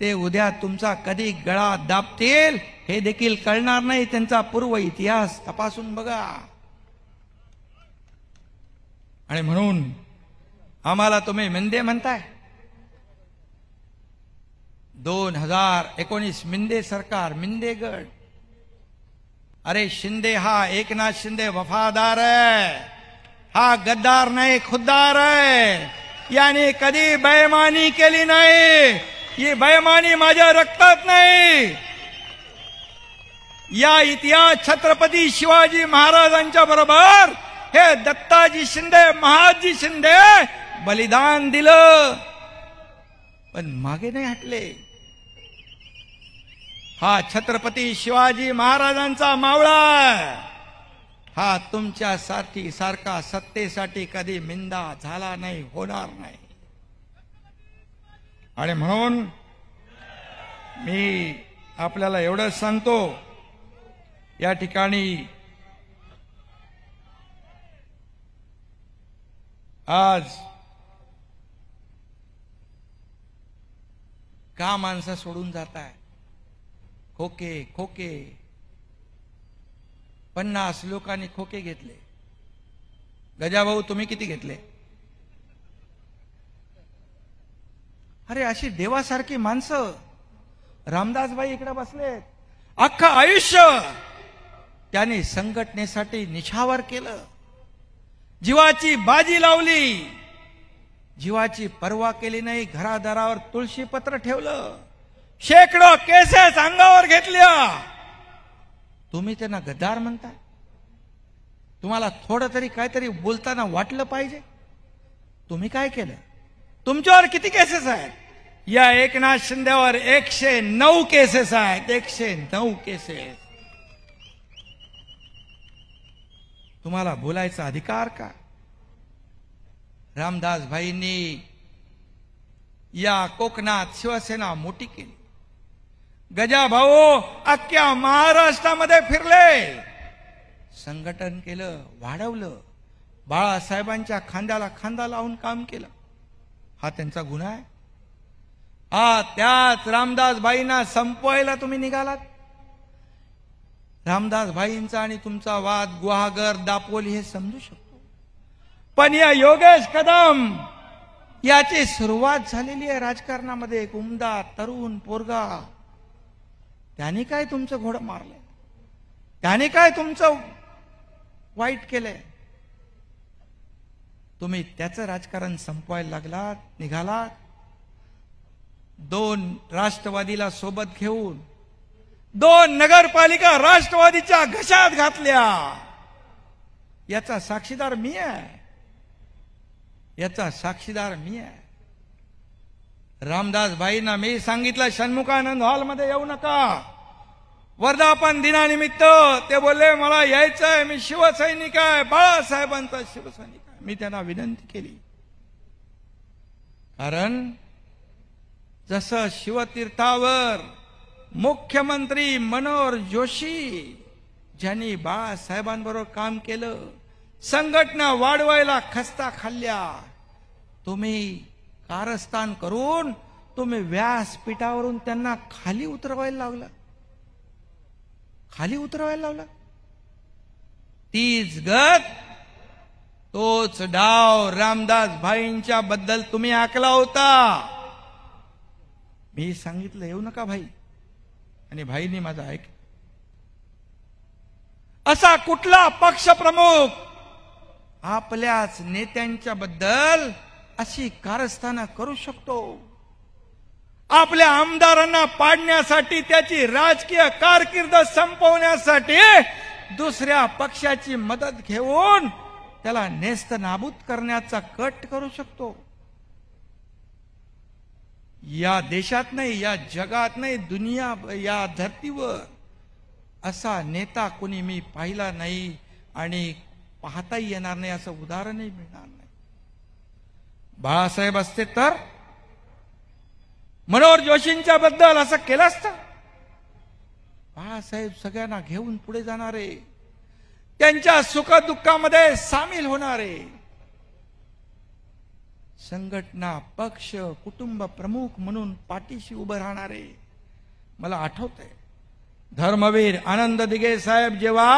ते उद्या तुमचा कधी गळा दाबतील हे देखील कळणार नाही त्यांचा पूर्व इतिहास तपासून बघा आणि म्हणून आम्हाला तुम्ही मिंदे म्हणताय दोन हजार एकोणीस मिंदे सरकार मिंदे गड अरे शिंदे हा एकनाथ शिंदे वफादार आहे हा गद्दार नाही खुद्दार आहे याने कधी बेमानी केली नाही ही बेमानी माझ्या रक्तात नाही या इतिहास छत्रपती शिवाजी महाराजांच्या बरोबर हे दत्ताजी शिंदे महाजी शिंदे बलिदान दिलं पण मागे नाही हटले हा छत्रपती शिवाजी महाराजांचा मावळा हा तुमच्या सारखी सारखा सत्तेसाठी कधी मिंदा झाला नाही होणार नाही आणि म्हणून मी आपल्याला एवढंच सांगतो या ठिकाणी आज का माणसं सोडून जात आहे खोके खोके पन्नास लोकांनी खोके घेतले गजाभाऊ तुम्ही किती घेतले अरे अशी देवासारखी माणसं रामदासबाई इकडे बसलेत अख्खं आयुष्य त्यांनी संघटनेसाठी निछावर केलं जीवाची बाजी लावली जीवाची परवा केली नाही घरादारावर तुळशी पत्र ठेवलं शेकडो केसेस अंगावर घेतल्या तुम्ही त्यांना गद्दार म्हणताय तुम्हाला थोडं तरी काहीतरी बोलताना वाटलं पाहिजे तुम्ही काय केलं तुमच्यावर किती केसेस आहेत या एकनाथ शिंदेवर एकशे नऊ केसेस आहेत एकशे नऊ केसेस तुम्हाला बोलायचा अधिकार का रामदास भाईंनी या कोकणात शिवसेना मोठी केली गजा भाऊ अख्ख्या महाराष्ट्रामध्ये फिरले संघटन केलं वाढवलं बाळासाहेबांच्या खांद्याला खांदा लावून काम केलं हा त्यांचा गुन्हा आहे हा त्याच रामदास भाईंना संपवायला तुम्ही निघालात रामदास भाईंचा आणि तुमचा वाद गुहागर दापोली हे समजू शकतो पण या योगेश कदम याची सुरुवात झालेली आहे राजकारणामध्ये एक उमदा तरुण पोरगा त्याने काय तुमचं घोडं मारलं त्याने काय तुमचं वाईट केलंय तुम्ही त्याचं राजकारण संपवायला लागलात निघालात दोन राष्ट्रवादीला सोबत घेऊन दोन नगरपालिका राष्ट्रवादीच्या घशात घातल्या याचा साक्षीदार मी आहे याचा साक्षीदार मी आहे रामदास भाईंना मी सांगितलं हॉल मध्ये येऊ नका वर्धापन दिनानिमित्त ते बोलले मला यायचंय मी शिवसैनिक आहे बाळासाहेबांचा शिवसैनिक आहे मी त्यांना विनंती केली कारण जसं शिवतीर्थावर मुख्यमंत्री मनोहर जोशी ज्यांनी बाळासाहेबांबरोबर काम केलं संघटना वाढवायला खस्ता खाल्ल्या तुम्ही कारस्थान करून तुम्ही व्यासपीठावरून त्यांना खाली उतरवायला लावला खाली उतरवायला लावला तीच गत तोच डाव रामदास भाईंच्या बद्दल तुम्ही आकला होता मी सांगितलं येऊ नका भाई आणि भाईने माझा ऐक असा कुठला पक्षप्रमुख आपल्याच नेत्यांच्या बद्दल अशी कारस्थाना करू शकतो आपल्या आमदारांना पाडण्यासाठी त्याची राजकीय कारकीर्द संपवण्यासाठी दुसऱ्या पक्षाची मदत घेऊन त्याला नेस्त नाबूद करण्याचा कट करू शकतो या देशात नाही या जगात नाही दुनिया या धर्तीवर असा नेता कोणी मी पाहिला नाही आणि पाहताही येणार नाही असं उदाहरणही मिळणार नाही बाळासाहेब असते तर मनोहर जोशींच्या बद्दल असं केलं असतं बाळासाहेब सगळ्यांना घेऊन पुढे जाणारे त्यांच्या सुखदुःखामध्ये सामील होणारे संघटना पक्ष कुटुंब प्रमुख म्हणून पाठीशी उभं राहणारे मला आठवत आहे धर्मवीर आनंद दिघे साहेब जेव्हा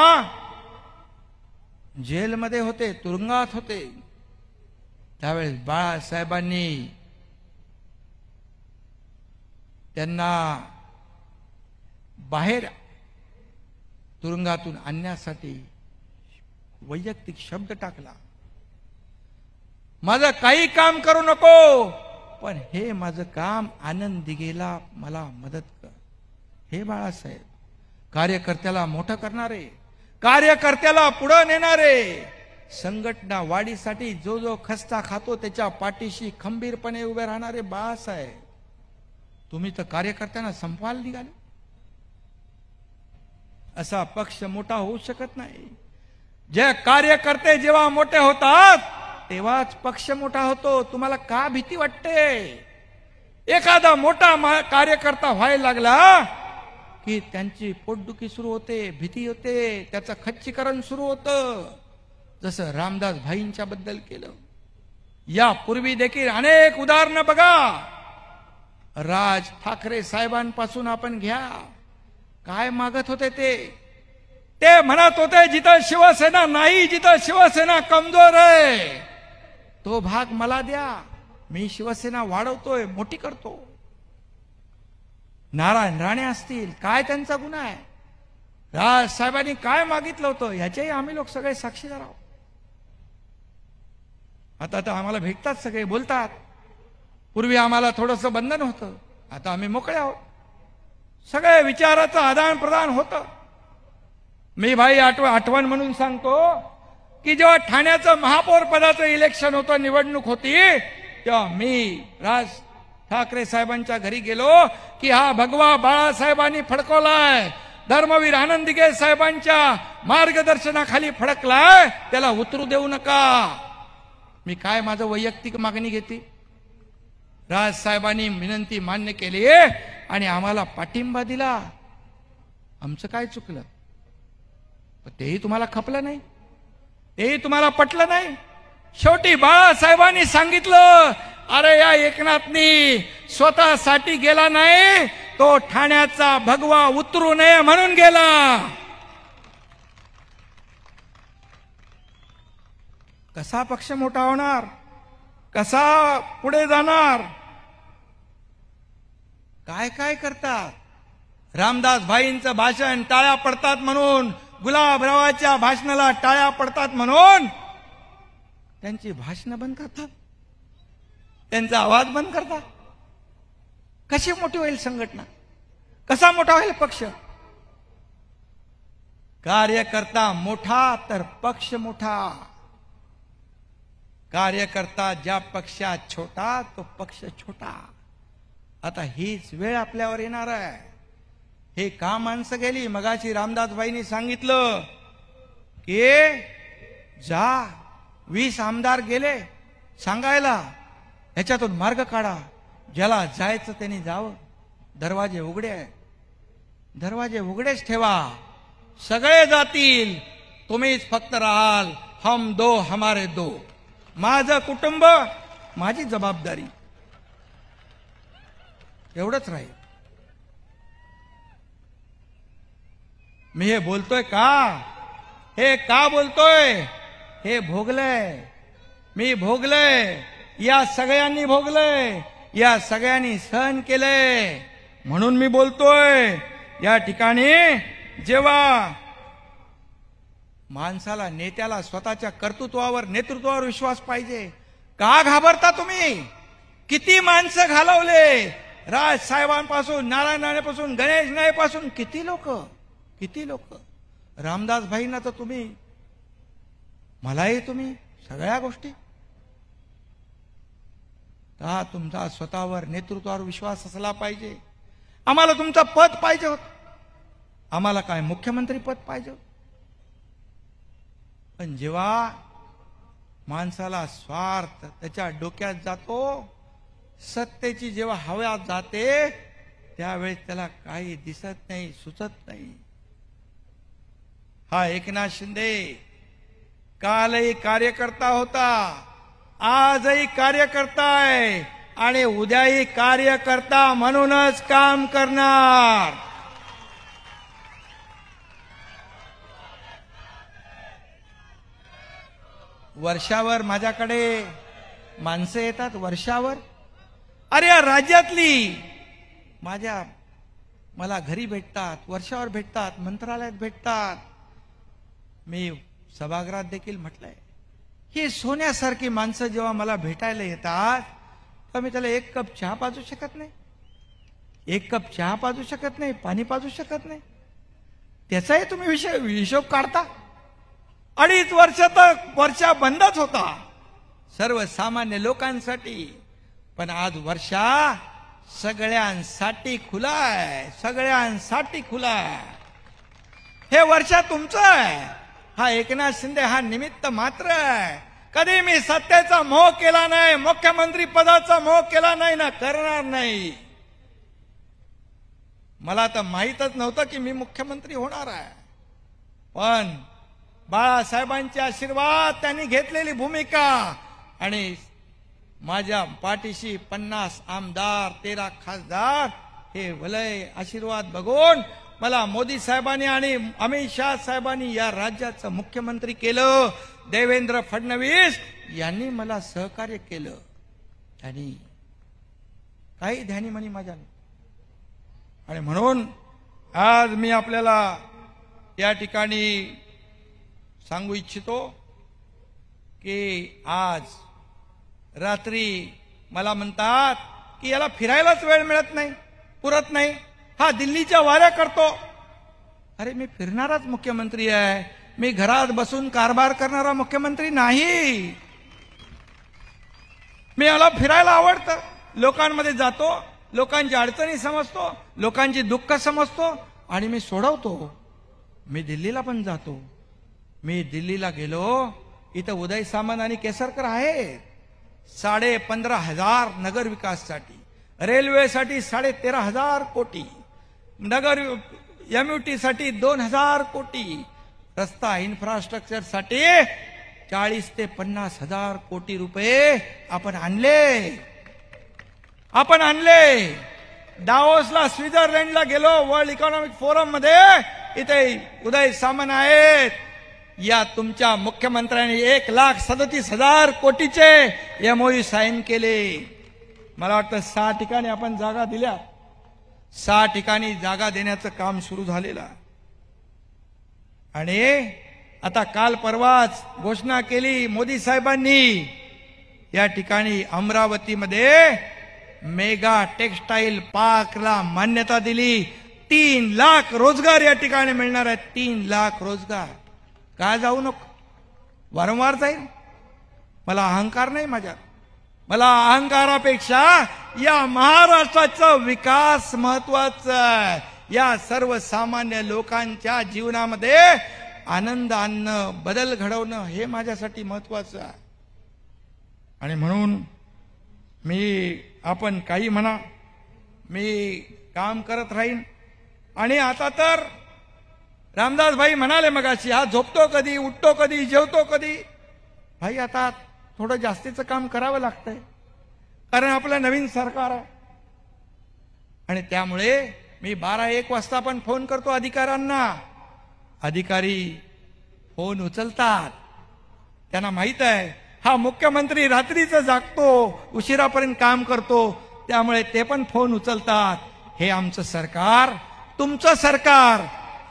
जेलमध्ये होते तुरुंगात होते त्यावेळेस बाळासाहेबांनी त्यांना बाहेर तुरुंगातून आणण्यासाठी वैयक्तिक शब्द टाकला माझं काही काम करू नको पण हे माझं काम आनंद दिघेला मला मदत कर हे बाळासाहेब कार्यकर्त्याला मोठं करणारे कार्यकर्त्याला पुढं नेणारे संघटना वाढीसाठी जो जो खस्ता खातो त्याच्या पाठीशी खंबीरपणे उभे राहणारे आहे तुम्ही तर कार्यकर्त्यांना संपवाल निघाले असा पक्ष मोठा होऊ शकत नाही जे कार्यकर्ते जेव्हा मोठे होतात तेव्हाच पक्ष मोठा होतो तुम्हाला का भीती वाटते एखादा मोठा कार्यकर्ता व्हायला लागला की त्यांची पोटदुखी सुरू होते भीती होते त्याचं खच्चीकरण सुरू होतं जसं रामदास भाईंच्या बद्दल केलं यापूर्वी देखील अनेक उदाहरणं बघा राज ठाकरे साहेबांपासून आपण घ्या काय मागत होते ते ते म्हणत होते जिथं शिवसेना नाही जिथं शिवसेना कमजोर आहे तो भाग मला द्या मी शिवसेना वाढवतोय मोठी करतो नारायण राणे असतील काय त्यांचा गुन्हा आहे राज साहेबांनी काय मागितलं होतं ह्याच्याही आम्ही लोक सगळे साक्षीदार आहोत आता आता आम्हाला भेटतात सगळे बोलतात पूर्वी आम्हाला थोडस बंधन होतं आता आम्ही मोकळे आहोत सगळ्या विचाराचं आदान प्रदान होतं मी भाई आठव आठवण म्हणून सांगतो की जेव्हा ठाण्याचं महापौर पदाचं इलेक्शन होतं निवडणूक होती तेव्हा मी राज ठाकरे साहेबांच्या घरी गेलो की हा भगवा बाळासाहेबांनी फडकवलाय धर्मवीर आनंदिगे साहेबांच्या मार्गदर्शनाखाली फडकलाय त्याला उतरू देऊ नका मी काय माझं वैयक्तिक मागणी घेते राज साहेबांनी विनंती मान्य केली आणि आम्हाला पाठिंबा दिला आमचं काय चुकलं तेही तुम्हाला खपलं नाही तेही तुम्हाला पटलं नाही शेवटी बाळासाहेबांनी सांगितलं अरे या एकनाथनी स्वतःसाठी गेला नाही तो ठाण्याचा भगवा उतरू नये म्हणून गेला कसा पक्ष मोठा होणार कसा पुढे जाणार काय काय करतात रामदास भाईंचं भाषण टाळ्या पडतात म्हणून गुलाबरावाच्या भाषणाला टाळ्या पडतात म्हणून त्यांची भाषणं बंद करतात त्यांचा आवाज बंद करतात कशी मोठी होईल संघटना कसा मोठा होईल पक्ष कार्यकर्ता मोठा तर पक्ष मोठा कार्यकर्ता ज्या पक्षात छोटा तो पक्ष छोटा आता हीच वेळ आपल्यावर येणार आहे हे का माणसं गेली मगाशी रामदासबाईंनी सांगितलं की जा वीस आमदार गेले सांगायला ह्याच्यातून मार्ग काढा ज्याला जायचं त्यांनी जावं दरवाजे उघडे आहे दरवाजे उघडेच ठेवा सगळे जातील तुम्हीच फक्त राहाल हम दो हमारे दो माझं कुटुंब माझी जबाबदारी एवढंच राहील मी हे बोलतोय का हे का बोलतोय हे भोगलंय मी भोगलंय या सगळ्यांनी भोगलंय या सगळ्यांनी सहन केलंय म्हणून मी बोलतोय या ठिकाणी जेव्हा माणसाला नेत्याला स्वतःच्या कर्तृत्वावर नेतृत्वावर विश्वास पाहिजे का घाबरता तुम्ही किती माणसं घालवले राज साहेबांपासून नारायण राणेपासून गणेश नायपासून किती लोक किती लोक रामदास भाईंना तर तुम्ही मलाही तुम्ही सगळ्या गोष्टी का तुमचा स्वतःवर नेतृत्वावर विश्वास असला पाहिजे आम्हाला तुमचं पद पाहिजे होत आम्हाला काय मुख्यमंत्री पद पाहिजे होत पण जेव्हा माणसाला स्वार्थ त्याच्या डोक्यात जातो सत्तेची जेव्हा हव्यात जाते त्यावेळेस त्याला काही दिसत नाही सुचत नाही हा एकनाथ शिंदे कालही कार्यकर्ता होता आजही कार्यकर्ता आहे आणि उद्याही कार्यकर्ता म्हणूनच काम करणार वर्षावर माझ्याकडे माणसं येतात वर्षावर अरे राज्यातली माझ्या मला घरी भेटतात वर्षावर भेटतात मंत्रालयात भेटतात मी सभागृहात देखील म्हटलंय हे सोन्यासारखी माणसं जेव्हा मला भेटायला येतात तर मी त्याला एक कप चहा पाजू शकत नाही एक कप चहा पाजू शकत नाही पाणी पाजू शकत नाही त्याचाही तुम्ही विषय हिशोब काढता अडीच वर्ष तर वर्षा बंदच होता सर्वसामान्य लोकांसाठी पण आज वर्षा सगळ्यांसाठी खुला आहे सगळ्यांसाठी खुला आहे हे वर्षा तुमचं आहे हा एकनाथ शिंदे हा निमित्त मात्र आहे कधी मी सत्तेचा मोह केला नाही मुख्यमंत्री पदाचा मोह केला नाही ना करणार नाही मला तर माहीतच नव्हतं की मी मुख्यमंत्री होणार आहे पण बाळासाहेबांचे आशीर्वाद त्यांनी घेतलेली भूमिका आणि माझ्या पाठीशी पन्नास आमदार तेरा खासदार हे भलय आशीर्वाद बघून मला मोदी साहेबांनी आणि अमित शाह साहेबांनी या राज्याचं मुख्यमंत्री केलं देवेंद्र फडणवीस यांनी मला सहकार्य केलं त्यांनी काही ध्यानी म्हणी माझ्या आणि म्हणून आज मी आपल्याला या ठिकाणी सांगू इच्छितो की आज रात्री मला म्हणतात की याला फिरायलाच वेळ मिळत नाही पुरत नाही हा दिल्लीच्या वाऱ्या करतो अरे मी फिरणाराच मुख्यमंत्री आहे मी घरात बसून कारभार करणारा मुख्यमंत्री नाही मी याला फिरायला आवडतं लोकांमध्ये जातो लोकांची अडचणी समजतो लोकांची दुःख समजतो आणि मी सोडवतो मी दिल्लीला पण जातो मी दिल्लीला गेलो इथं उदय सामंत आणि केसरकर आहेत साडे पंधरा हजार नगर विकाससाठी रेल्वेसाठी साडे तेरा हजार कोटी नगर साठी दोन हजार कोटी रस्ता इन्फ्रास्ट्रक्चर साठी चाळीस ते पन्नास हजार कोटी रुपये आपण आणले आपण आणले डाओसला स्वित्झर्लंडला गेलो वर्ल्ड इकॉनॉमिक फोरम मध्ये इथे उदय सामन आहेत या तुमच्या मुख्यमंत्र्यांनी एक लाख सदतीस हजार कोटीचे एमओयू साईन केले मला वाटतं सहा ठिकाणी आपण जागा दिल्या सहा ठिकाणी जागा देण्याचं काम सुरू झालेलं आणि आता काल परवाच घोषणा केली मोदी साहेबांनी या ठिकाणी अमरावतीमध्ये मेगा टेक्स्टाईल ला मान्यता दिली तीन लाख रोजगार या ठिकाणी मिळणार आहे तीन लाख रोजगार का जाऊ नको वारंवार जाईल मला अहंकार नाही माझ्या मला अहंकारापेक्षा या महाराष्ट्राचा विकास महत्वाचा आहे या सर्वसामान्य लोकांच्या जीवनामध्ये आनंद आणणं बदल घडवणं हे माझ्यासाठी महत्वाचं आहे आणि म्हणून मी आपण काही म्हणा मी काम करत राहीन आणि आता तर रामदास भाई म्हणाले मगाशी हा झोपतो कधी उठतो कधी जेवतो कधी भाई आता थोडं जास्तीचं काम करावं लागतंय कारण आपलं नवीन सरकार आहे आणि त्यामुळे मी बारा एक वाजता पण फोन करतो अधिकाऱ्यांना अधिकारी फोन उचलतात त्यांना माहित आहे हा मुख्यमंत्री रात्रीच जागतो उशिरापर्यंत काम करतो त्यामुळे ते पण फोन उचलतात हे आमचं सरकार तुमचं सरकार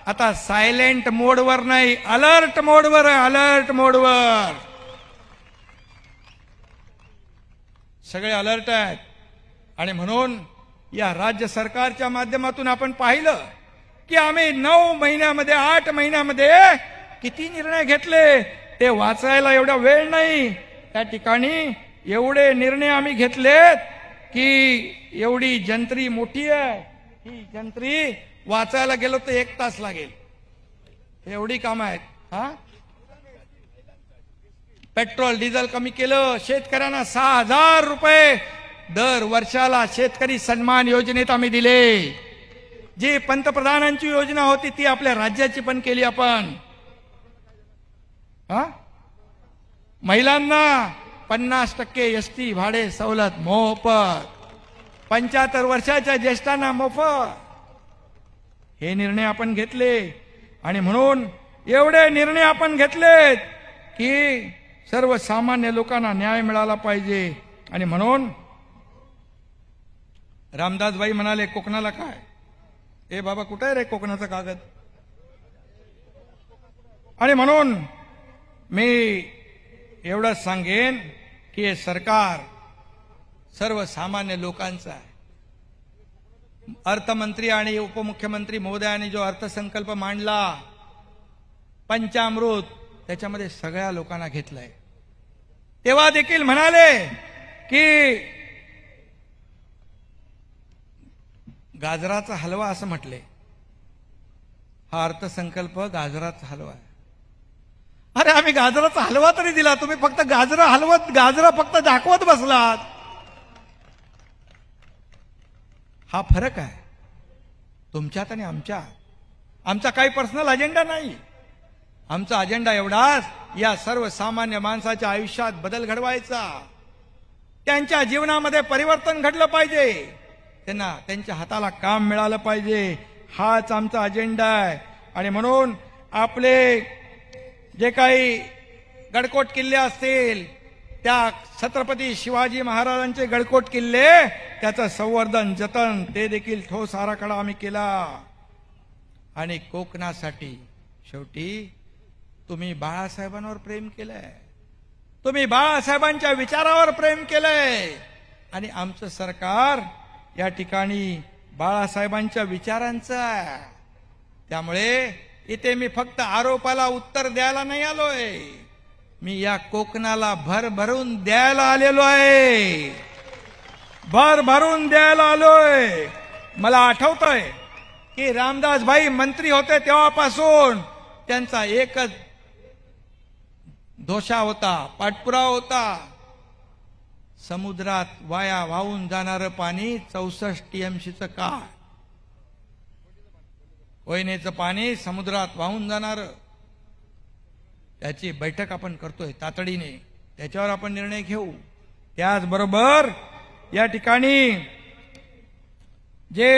आता सायलेंट मोडवर नाही अलर्ट मोडवर अलर्ट मोडवर सगळे अलर्ट आहेत आणि म्हणून या राज्य सरकारच्या माध्यमातून आपण पाहिलं की आम्ही नऊ महिन्यामध्ये आठ महिन्यामध्ये किती निर्णय घेतले ते वाचायला एवढा वेळ नाही त्या ठिकाणी एवढे निर्णय आम्ही घेतलेत की एवढी जंत्री मोठी आहे ही जंत्री वाचायला गेलो तर एक तास लागेल एवढी काम आहेत हा पेट्रोल डिझेल कमी केलं शेतकऱ्यांना सहा हजार रुपये दर वर्षाला शेतकरी सन्मान योजनेत आम्ही दिले जी पंतप्रधानांची योजना होती ती आपल्या राज्याची पण केली आपण हा महिलांना पन्नास टक्के एस टी भाडे सवलत मोफत पंच्याहत्तर वर्षाच्या ज्येष्ठांना मोफत हे निर्णय आपण घेतले आणि म्हणून एवढे निर्णय आपण घेतलेत की सर्वसामान्य लोकांना न्याय मिळाला पाहिजे आणि म्हणून रामदासबाई म्हणाले कोकणाला काय ए बाबा कुठे रे कोकणाचं कागद आणि म्हणून मी एवढंच सांगेन की हे सरकार सर्वसामान्य लोकांचं आहे अर्थमंत्री आणि उपमुख्यमंत्री महोदयांनी जो अर्थसंकल्प मांडला पंचामृत त्याच्यामध्ये सगळ्या लोकांना घेतलंय तेव्हा देखील म्हणाले की गाजराचा हलवा असं म्हटले हा अर्थसंकल्प गाजराचा हलवा आहे अरे आम्ही गाजराचा हलवा तरी दिला तुम्ही फक्त गाजरा हलवत गाजरा फक्त दाखवत बसलात हा फरक आहे तुमच्यात आणि आमच्या आमचा काही पर्सनल अजेंडा नाही आमचा अजेंडा एवढाच या सर्वसामान्य माणसाच्या आयुष्यात बदल घडवायचा त्यांच्या जीवनामध्ये परिवर्तन घडलं पाहिजे त्यांना त्यांच्या हाताला काम मिळालं पाहिजे हाच आमचा अजेंडा आहे आणि म्हणून आपले जे काही गडकोट किल्ले असतील त्या छत्रपती शिवाजी महाराजांचे गडकोट किल्ले त्याचं संवर्धन जतन ते देखील ठोस आराखडा आम्ही केला आणि कोकणासाठी शेवटी तुम्ही बाळासाहेबांवर प्रेम केलंय तुम्ही बाळासाहेबांच्या विचारावर प्रेम केलंय आणि आमचं सरकार या ठिकाणी बाळासाहेबांच्या विचारांचं आहे त्यामुळे इथे मी फक्त आरोपाला उत्तर द्यायला नाही आलोय मी या कोकणाला भर भरून द्यायला आलेलो आहे भर भरून द्यायला आलोय मला आठवत आहे की रामदास भाई मंत्री होते तेव्हापासून त्यांचा एकच दोषा होता पाठपुरा होता समुद्रात वाया वाहून जाणारं पाणी चौसष्ट टीएमसीचं काय कोयनेचं पाणी समुद्रात वाहून जाणारं त्याची बैठक आपण करतोय तातडीने त्याच्यावर आपण निर्णय घेऊ त्याचबरोबर या ठिकाणी जे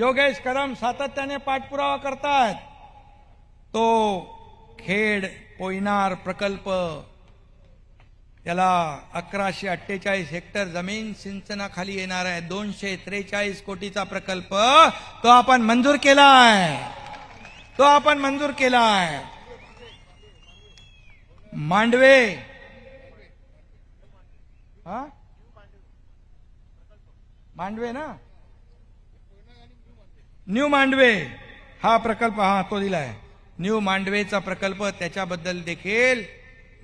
योगेश कदम सातत्याने पाठपुरावा करतात तो खेड कोयनार प्रकल्प त्याला अकराशे अठ्ठेचाळीस हेक्टर जमीन सिंचनाखाली येणार आहे दोनशे त्रेचाळीस कोटीचा प्रकल्प तो आपण मंजूर केला आहे तो आपण मंजूर केला आहे मांडवे हा मांडवे ना न्यू मांडवे हा प्रकल्प हा तो दिलाय न्यू मांडवेचा प्रकल्प त्याच्याबद्दल देखील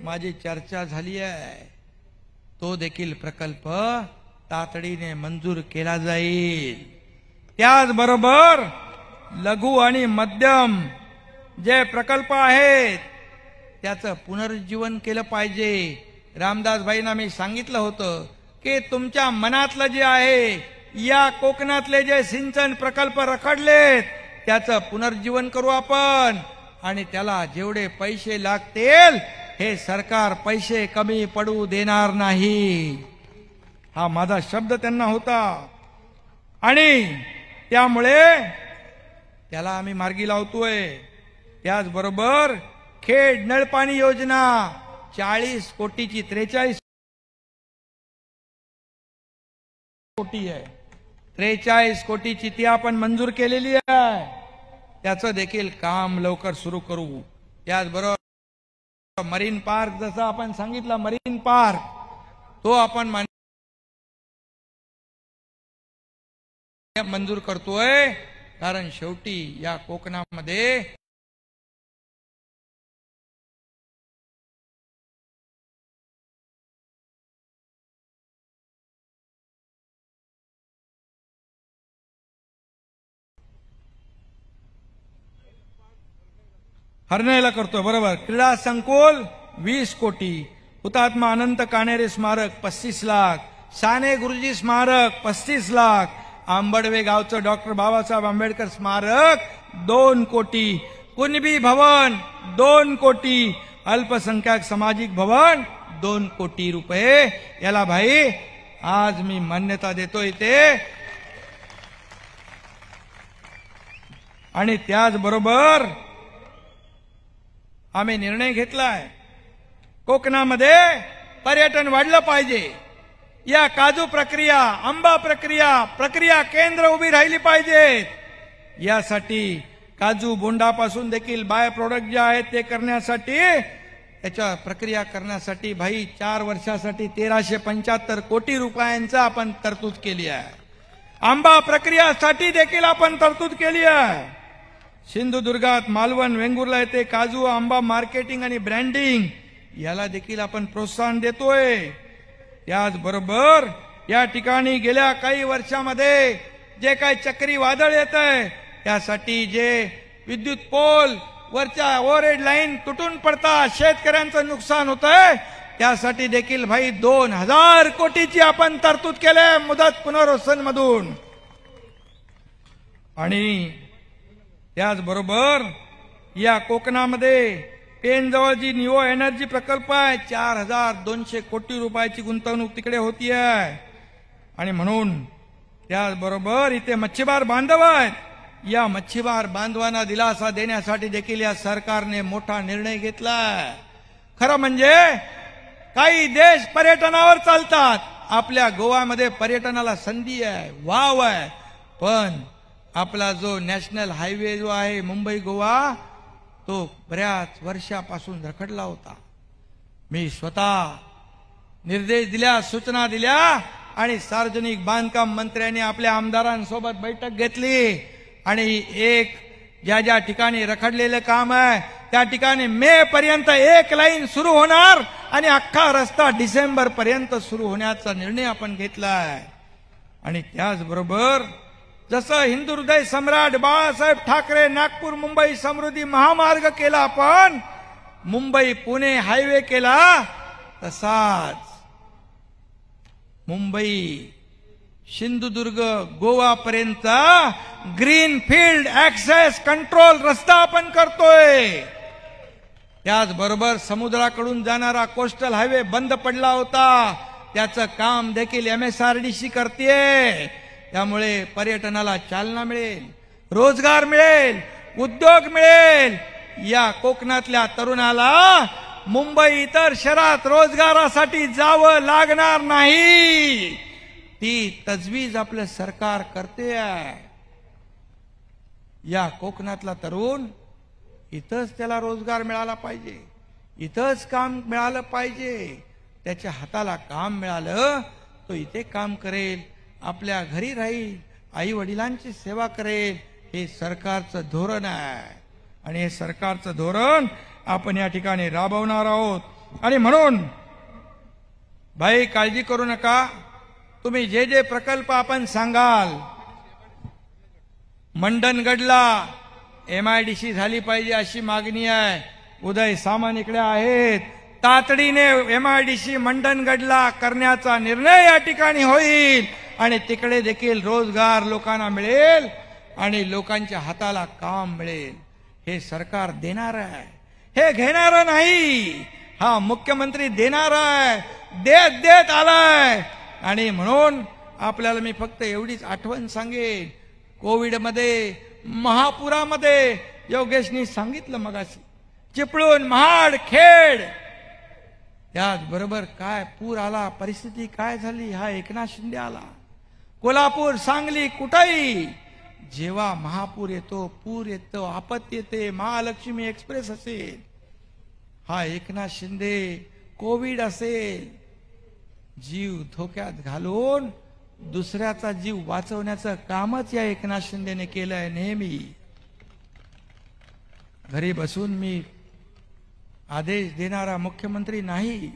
माझी चर्चा झाली आहे तो देखील प्रकल्प तातडीने मंजूर केला जाईल त्याचबरोबर लघु आणि मध्यम जे प्रकल्प आहेत त्याचं पुनरुज्जीवन केलं पाहिजे रामदास भाईंना मी सांगितलं होतं की तुमच्या मनातलं जे आहे या कोकणातले जे सिंचन प्रकल्प रखडलेत त्याचं पुनर्जीवन करू आपण आणि त्याला जेवढे पैसे लागतील हे सरकार पैसे कमी पडू देणार नाही हा माझा शब्द त्यांना होता आणि त्यामुळे त्याला आम्ही मार्गी लावतोय त्याचबरोबर खेड नळपाणी योजना चाळीस कोटीची त्रेचाळीस कोटी आहे त्रेचाळीस कोटीची ती आपण मंजूर केलेली आहे त्याच देखील काम लवकर सुरू करू त्याचबरोबर मरीन पार्क जसं आपण सांगितलं मरीन पार्क तो आपण मंजूर करतोय कारण शेवटी या कोकणामध्ये हरणेला करतोय बरोबर क्रीडा संकुल वीस कोटी हुतात्मा अनंत कानेरे स्मारक पस्तीस लाख साने गुरुजी स्मारक पस्तीस लाख आंबडवे गावचं डॉक्टर बाबासाहेब आंबेडकर स्मारक दोन कोटी कुणबी भवन दोन कोटी अल्पसंख्याक सामाजिक भवन दोन कोटी रुपये याला भाई आज मी मान्यता देतोय ते आणि त्याचबरोबर आम्ही निर्णय घेतलाय कोकणामध्ये पर्यटन वाढलं पाहिजे या काजू प्रक्रिया आंबा प्रक्रिया प्रक्रिया केंद्र उभी राहिली पाहिजेत यासाठी काजू बोंडापासून देखील बाय प्रोडक्ट जे आहेत ते करण्यासाठी त्याच्या प्रक्रिया करण्यासाठी भाई चार वर्षासाठी तेराशे पंच्याहत्तर कोटी रुपयांचा आपण तरतूद केली आहे आंबा प्रक्रियासाठी देखील आपण तरतूद केली आहे सिंधुदुर्गात मालवण वेंगुर्ला येथे काजू आंबा मार्केटिंग आणि ब्रँडिंग याला देखील आपण प्रोत्साहन देतोय त्याचबरोबर या ठिकाणी गेल्या काही वर्षामध्ये जे काही चक्री वादळ येत आहे त्यासाठी जे विद्युत पोल वरच्या ओव्हरहेड लाईन तुटून पडता शेतकऱ्यांचं नुकसान होत आहे त्यासाठी देखील भाई दोन हजार कोटीची आपण तरतूद केली मुदत पुनर्वसन मधून आणि त्याचबरोबर या कोकणामध्ये पेनजवळ जी निओ एनर्जी प्रकल्प आहे चार हजार दोनशे कोटी रुपयाची गुंतवणूक तिकडे होती आहे आणि म्हणून त्याचबरोबर इथे मच्छीमार बांधव आहेत या मच्छीमार बांधवांना दिलासा देण्यासाठी देखील या सरकारने मोठा निर्णय घेतला खरं म्हणजे काही देश पर्यटनावर चालतात आपल्या गोवामध्ये पर्यटनाला संधी आहे वाव आहे पण आपला जो नॅशनल हायवे जो आहे मुंबई गोवा तो बऱ्याच वर्षापासून रखडला होता मी स्वतः निर्देश दिल्या सूचना दिल्या आणि सार्वजनिक बांधकाम मंत्र्यांनी आपल्या आमदारांसोबत बैठक घेतली आणि एक ज्या ज्या ठिकाणी रखडलेलं काम आहे त्या ठिकाणी मे पर्यंत एक लाईन सुरू होणार आणि अख्खा रस्ता डिसेंबर पर्यंत सुरू होण्याचा निर्णय आपण घेतलाय आणि त्याचबरोबर जसं हिंदू हृदय सम्राट बाळासाहेब ठाकरे नागपूर मुंबई समृद्धी महामार्ग केला आपण मुंबई पुणे हायवे केला तसाच मुंबई सिंधुदुर्ग पर्यंत ग्रीन फील्ड ऍक्सेस कंट्रोल रस्ता आपण करतोय त्याचबरोबर समुद्राकडून जाणारा कोस्टल हायवे बंद पडला होता त्याचं काम देखील M S R D C करते त्यामुळे पर्यटनाला चालना मिळेल रोजगार मिळेल उद्योग मिळेल या कोकणातल्या तरुणाला मुंबई इतर शहरात रोजगारासाठी जावं लागणार नाही ती तजवीज आपलं सरकार करते या कोकणातला तरुण इथंच त्याला रोजगार मिळाला पाहिजे इथंच काम मिळालं पाहिजे त्याच्या हाताला काम मिळालं तो इथे काम करेल आपल्या घरी राहील आई वडिलांची सेवा करेल हे सरकारचं धोरण आहे आणि हे सरकारचं धोरण आपण या ठिकाणी राबवणार आहोत आणि म्हणून भाई काळजी करू नका तुम्ही जे जे प्रकल्प आपण सांगाल मंडनगडला एमआयडीसी झाली पाहिजे अशी मागणी आहे उदय सामान इकडे आहेत तातडीने एमआयडीसी मंडनगडला करण्याचा निर्णय या ठिकाणी होईल आणि तिकडे देखील रोजगार लोकांना मिळेल आणि लोकांच्या हाताला काम मिळेल हे सरकार देणार आहे हे घेणार नाही हा मुख्यमंत्री देणार आहे देत देत आलाय आणि म्हणून आपल्याला मी फक्त एवढीच आठवण सांगेन कोविडमध्ये महापुरामध्ये योगेशनी सांगितलं मगाशी चिपळूण महाड खेड त्याचबरोबर काय पूर आला परिस्थिती काय झाली हा एकनाथ शिंदे आला कोल्हापूर सांगली कुठाई जेव्हा महापूर येतो पूर येतो आपत्ती येते महालक्ष्मी एक्सप्रेस असेल हा एकनाथ शिंदे कोविड असेल जीव धोक्यात घालून दुसऱ्याचा जीव वाचवण्याचं कामच या एकनाथ शिंदेने केलंय नेहमी घरी बसून मी आदेश देणारा मुख्यमंत्री नाही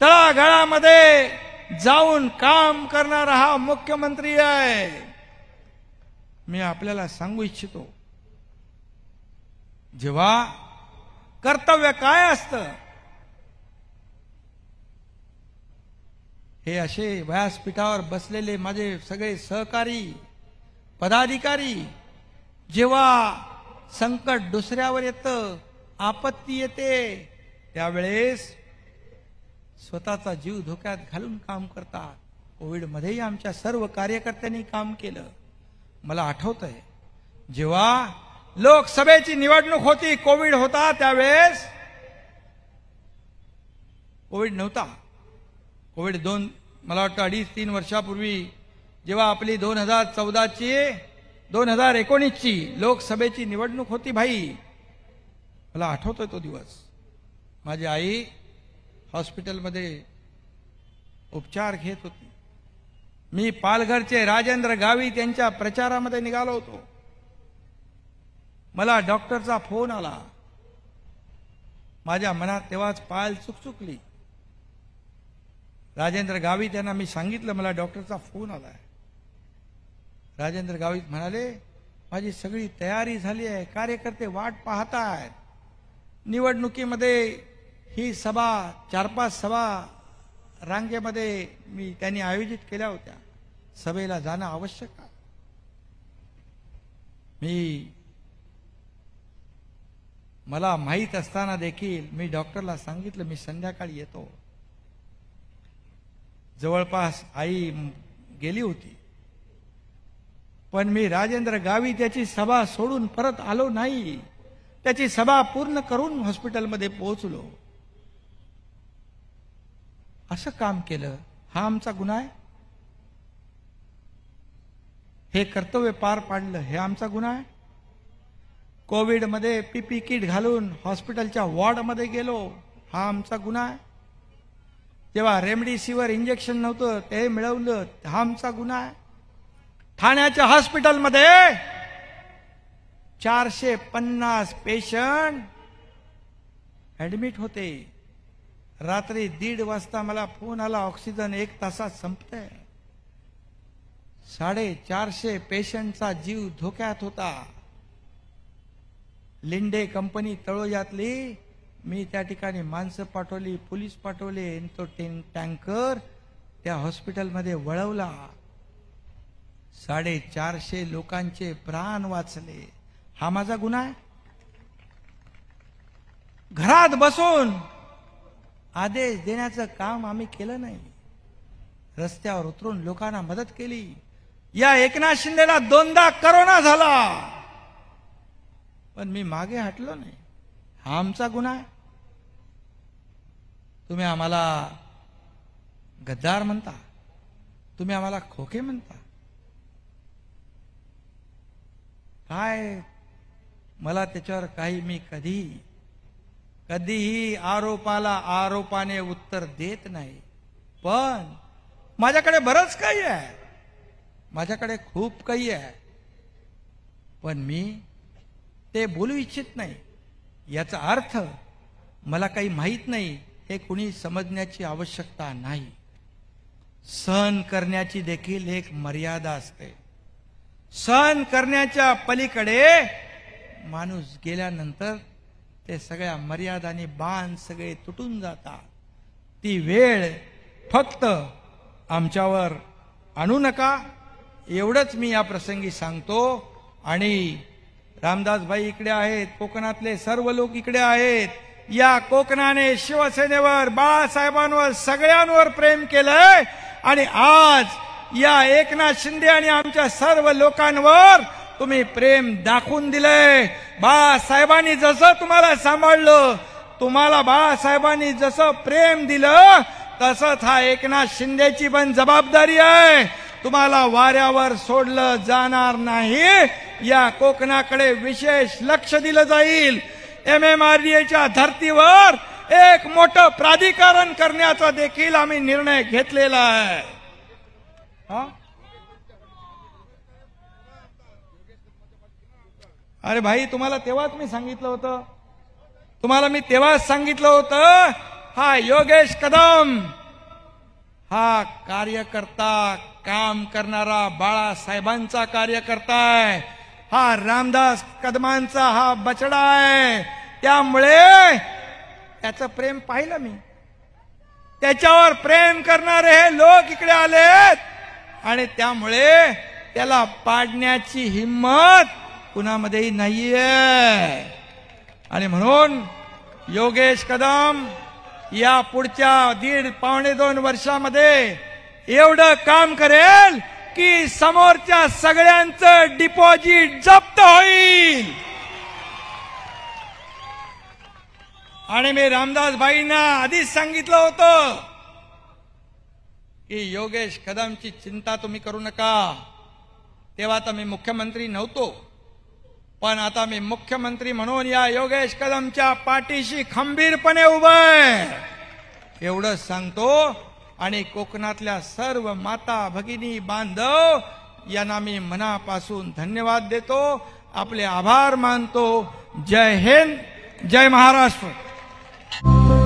तळागाळामध्ये जाऊन काम करणारा हा मुख्यमंत्री आहे मी आपल्याला सांगू इच्छितो जेव्हा कर्तव्य काय असत हे असे व्यासपीठावर बसलेले माझे सगळे सहकारी पदाधिकारी जेव्हा संकट दुसऱ्यावर येतं आपत्ती येते त्यावेळेस स्वतःचा जीव धोक्यात घालून काम करतात कोविडमध्येही आमच्या सर्व कार्यकर्त्यांनी काम केलं मला आठवत आहे जेव्हा लोकसभेची निवडणूक होती कोविड होता त्यावेळेस कोविड नव्हता कोविड दोन मला वाटतं अडीच तीन वर्षापूर्वी जेव्हा आपली दोन हजार चौदाची दोन हजार एकोणीसची लोकसभेची निवडणूक होती भाई मला आठवतोय तो दिवस माझी आई हॉस्पिटलमध्ये उपचार घेत होते मी पालघरचे राजेंद्र गावी त्यांच्या प्रचारामध्ये निघालो होतो मला डॉक्टरचा फोन आला माझ्या मनात तेव्हाच पाल चुकचुकली राजेंद्र गावी त्यांना मी सांगितलं मला डॉक्टरचा फोन आला राजेंद्र गावित म्हणाले माझी सगळी तयारी झाली आहे कार्यकर्ते वाट पाहत आहेत निवडणुकीमध्ये ही सभा चार पाच सभा रांगेमध्ये मी त्यांनी आयोजित केल्या होत्या सभेला जाणं आवश्यक आहे मी मला माहीत असताना देखील मी डॉक्टरला सांगितलं मी संध्याकाळी येतो जवळपास आई गेली होती पण मी राजेंद्र गावी त्याची सभा सोडून परत आलो नाही त्याची सभा पूर्ण करून हॉस्पिटलमध्ये पोहोचलो असं काम केलं हा आमचा गुन्हा आहे हे कर्तव्य पार पाडलं हे आमचा गुन्हा आहे कोविडमध्ये पीपी किट घालून हॉस्पिटलच्या वॉर्डमध्ये गेलो हा आमचा गुन्हा आहे जेव्हा रेमडेसिवीर इंजेक्शन नव्हतं ते मिळवलं हा आमचा गुन्हा आहे ठाण्याच्या हॉस्पिटलमध्ये चारशे पन्नास पेशंट ऍडमिट होते रात्री दीड वाजता मला फोन आला ऑक्सिजन एक तासात साड़े साडेचारशे पेशंटचा जीव धोक्यात होता लिंडे कंपनी तळोजातली मी त्या ठिकाणी माणसं पाठवली पोलीस पाठवले तो टँकर त्या हॉस्पिटलमध्ये वळवला साडेचारशे लोकांचे प्राण वाचले हा माझा गुन्हा आहे घरात बसून आदेश देण्याचं काम आम्ही केलं नाही रस्त्यावर उतरून लोकांना मदत केली या एकनाथ शिंदेला दोनदा करोना झाला पण मी मागे हटलो नाही हा आमचा गुन्हा आहे तुम्ही आम्हाला गद्दार म्हणता तुम्ही आम्हाला खोके म्हणता काय मला त्याच्यावर काही मी कधी कधीही आरोपाला आरोपाने उत्तर देत नाही पण माझ्याकडे बरंच काही आहे माझ्याकडे खूप काही आहे पण मी ते बोलू इच्छित नाही याचा अर्थ मला काही माहीत नाही हे कुणी समजण्याची आवश्यकता नाही सहन करण्याची देखील एक मर्यादा असते सहन करण्याच्या पलीकडे माणूस गेल्यानंतर ते सगळ्या मर्यादाने बाण सगळे तुटून जातात ती वेळ फक्त आमच्यावर आणू नका एवढंच मी या प्रसंगी सांगतो आणि रामदासभाई इकडे आहेत कोकणातले सर्व लोक इकडे आहेत या कोकणाने शिवसेनेवर बाळासाहेबांवर सगळ्यांवर प्रेम केलंय आणि आज या एकनाथ शिंदे आणि आमच्या सर्व लोकांवर तुम्ही प्रेम दाखवून दिलंय बाळासाहेबांनी जसं तुम्हाला सांभाळलं तुम्हाला बाळासाहेबांनी जसं प्रेम दिलं तसंच हा एकनाथ शिंदेची पण जबाबदारी आहे तुम्हाला वाऱ्यावर सोडलं जाणार नाही या कोकणाकडे विशेष लक्ष दिलं जाईल एम एम आर डी एच्या धर्तीवर एक मोठं प्राधिकरण करण्याचा देखील आम्ही निर्णय घेतलेला आहे अरे भाई तुम्हाला तेव्हाच मी सांगितलं होतं तुम्हाला मी तेव्हाच सांगितलं होतं हा योगेश कदम हा कार्यकर्ता काम करणारा बाळासाहेबांचा कार्यकर्ता आहे हा रामदास कदमांचा हा बचडा आहे त्यामुळे त्याचं प्रेम पाहिलं मी त्याच्यावर प्रेम करणारे हे लोक इकडे आलेत आणि त्यामुळे त्याला पाडण्याची हिंमत कुणामध्येही नाहीये आणि म्हणून योगेश कदम या पुढच्या दीड पावणे दोन वर्षामध्ये एवढं काम करेल की समोरच्या सगळ्यांचं डिपॉझिट जप्त होईल आणि मी रामदास भाईंना आधीच सांगितलं होतं की योगेश कदमची चिंता तुम्ही करू नका तेव्हा तर मी मुख्यमंत्री नव्हतो पण आता मी मुख्यमंत्री म्हणून या योगेश कदमच्या पाठीशी खंबीरपणे उभं आहे एवढंच सांगतो आणि कोकणातल्या सर्व माता भगिनी बांधव यांना मी मनापासून धन्यवाद देतो आपले आभार मानतो जय हिंद जय महाराष्ट्र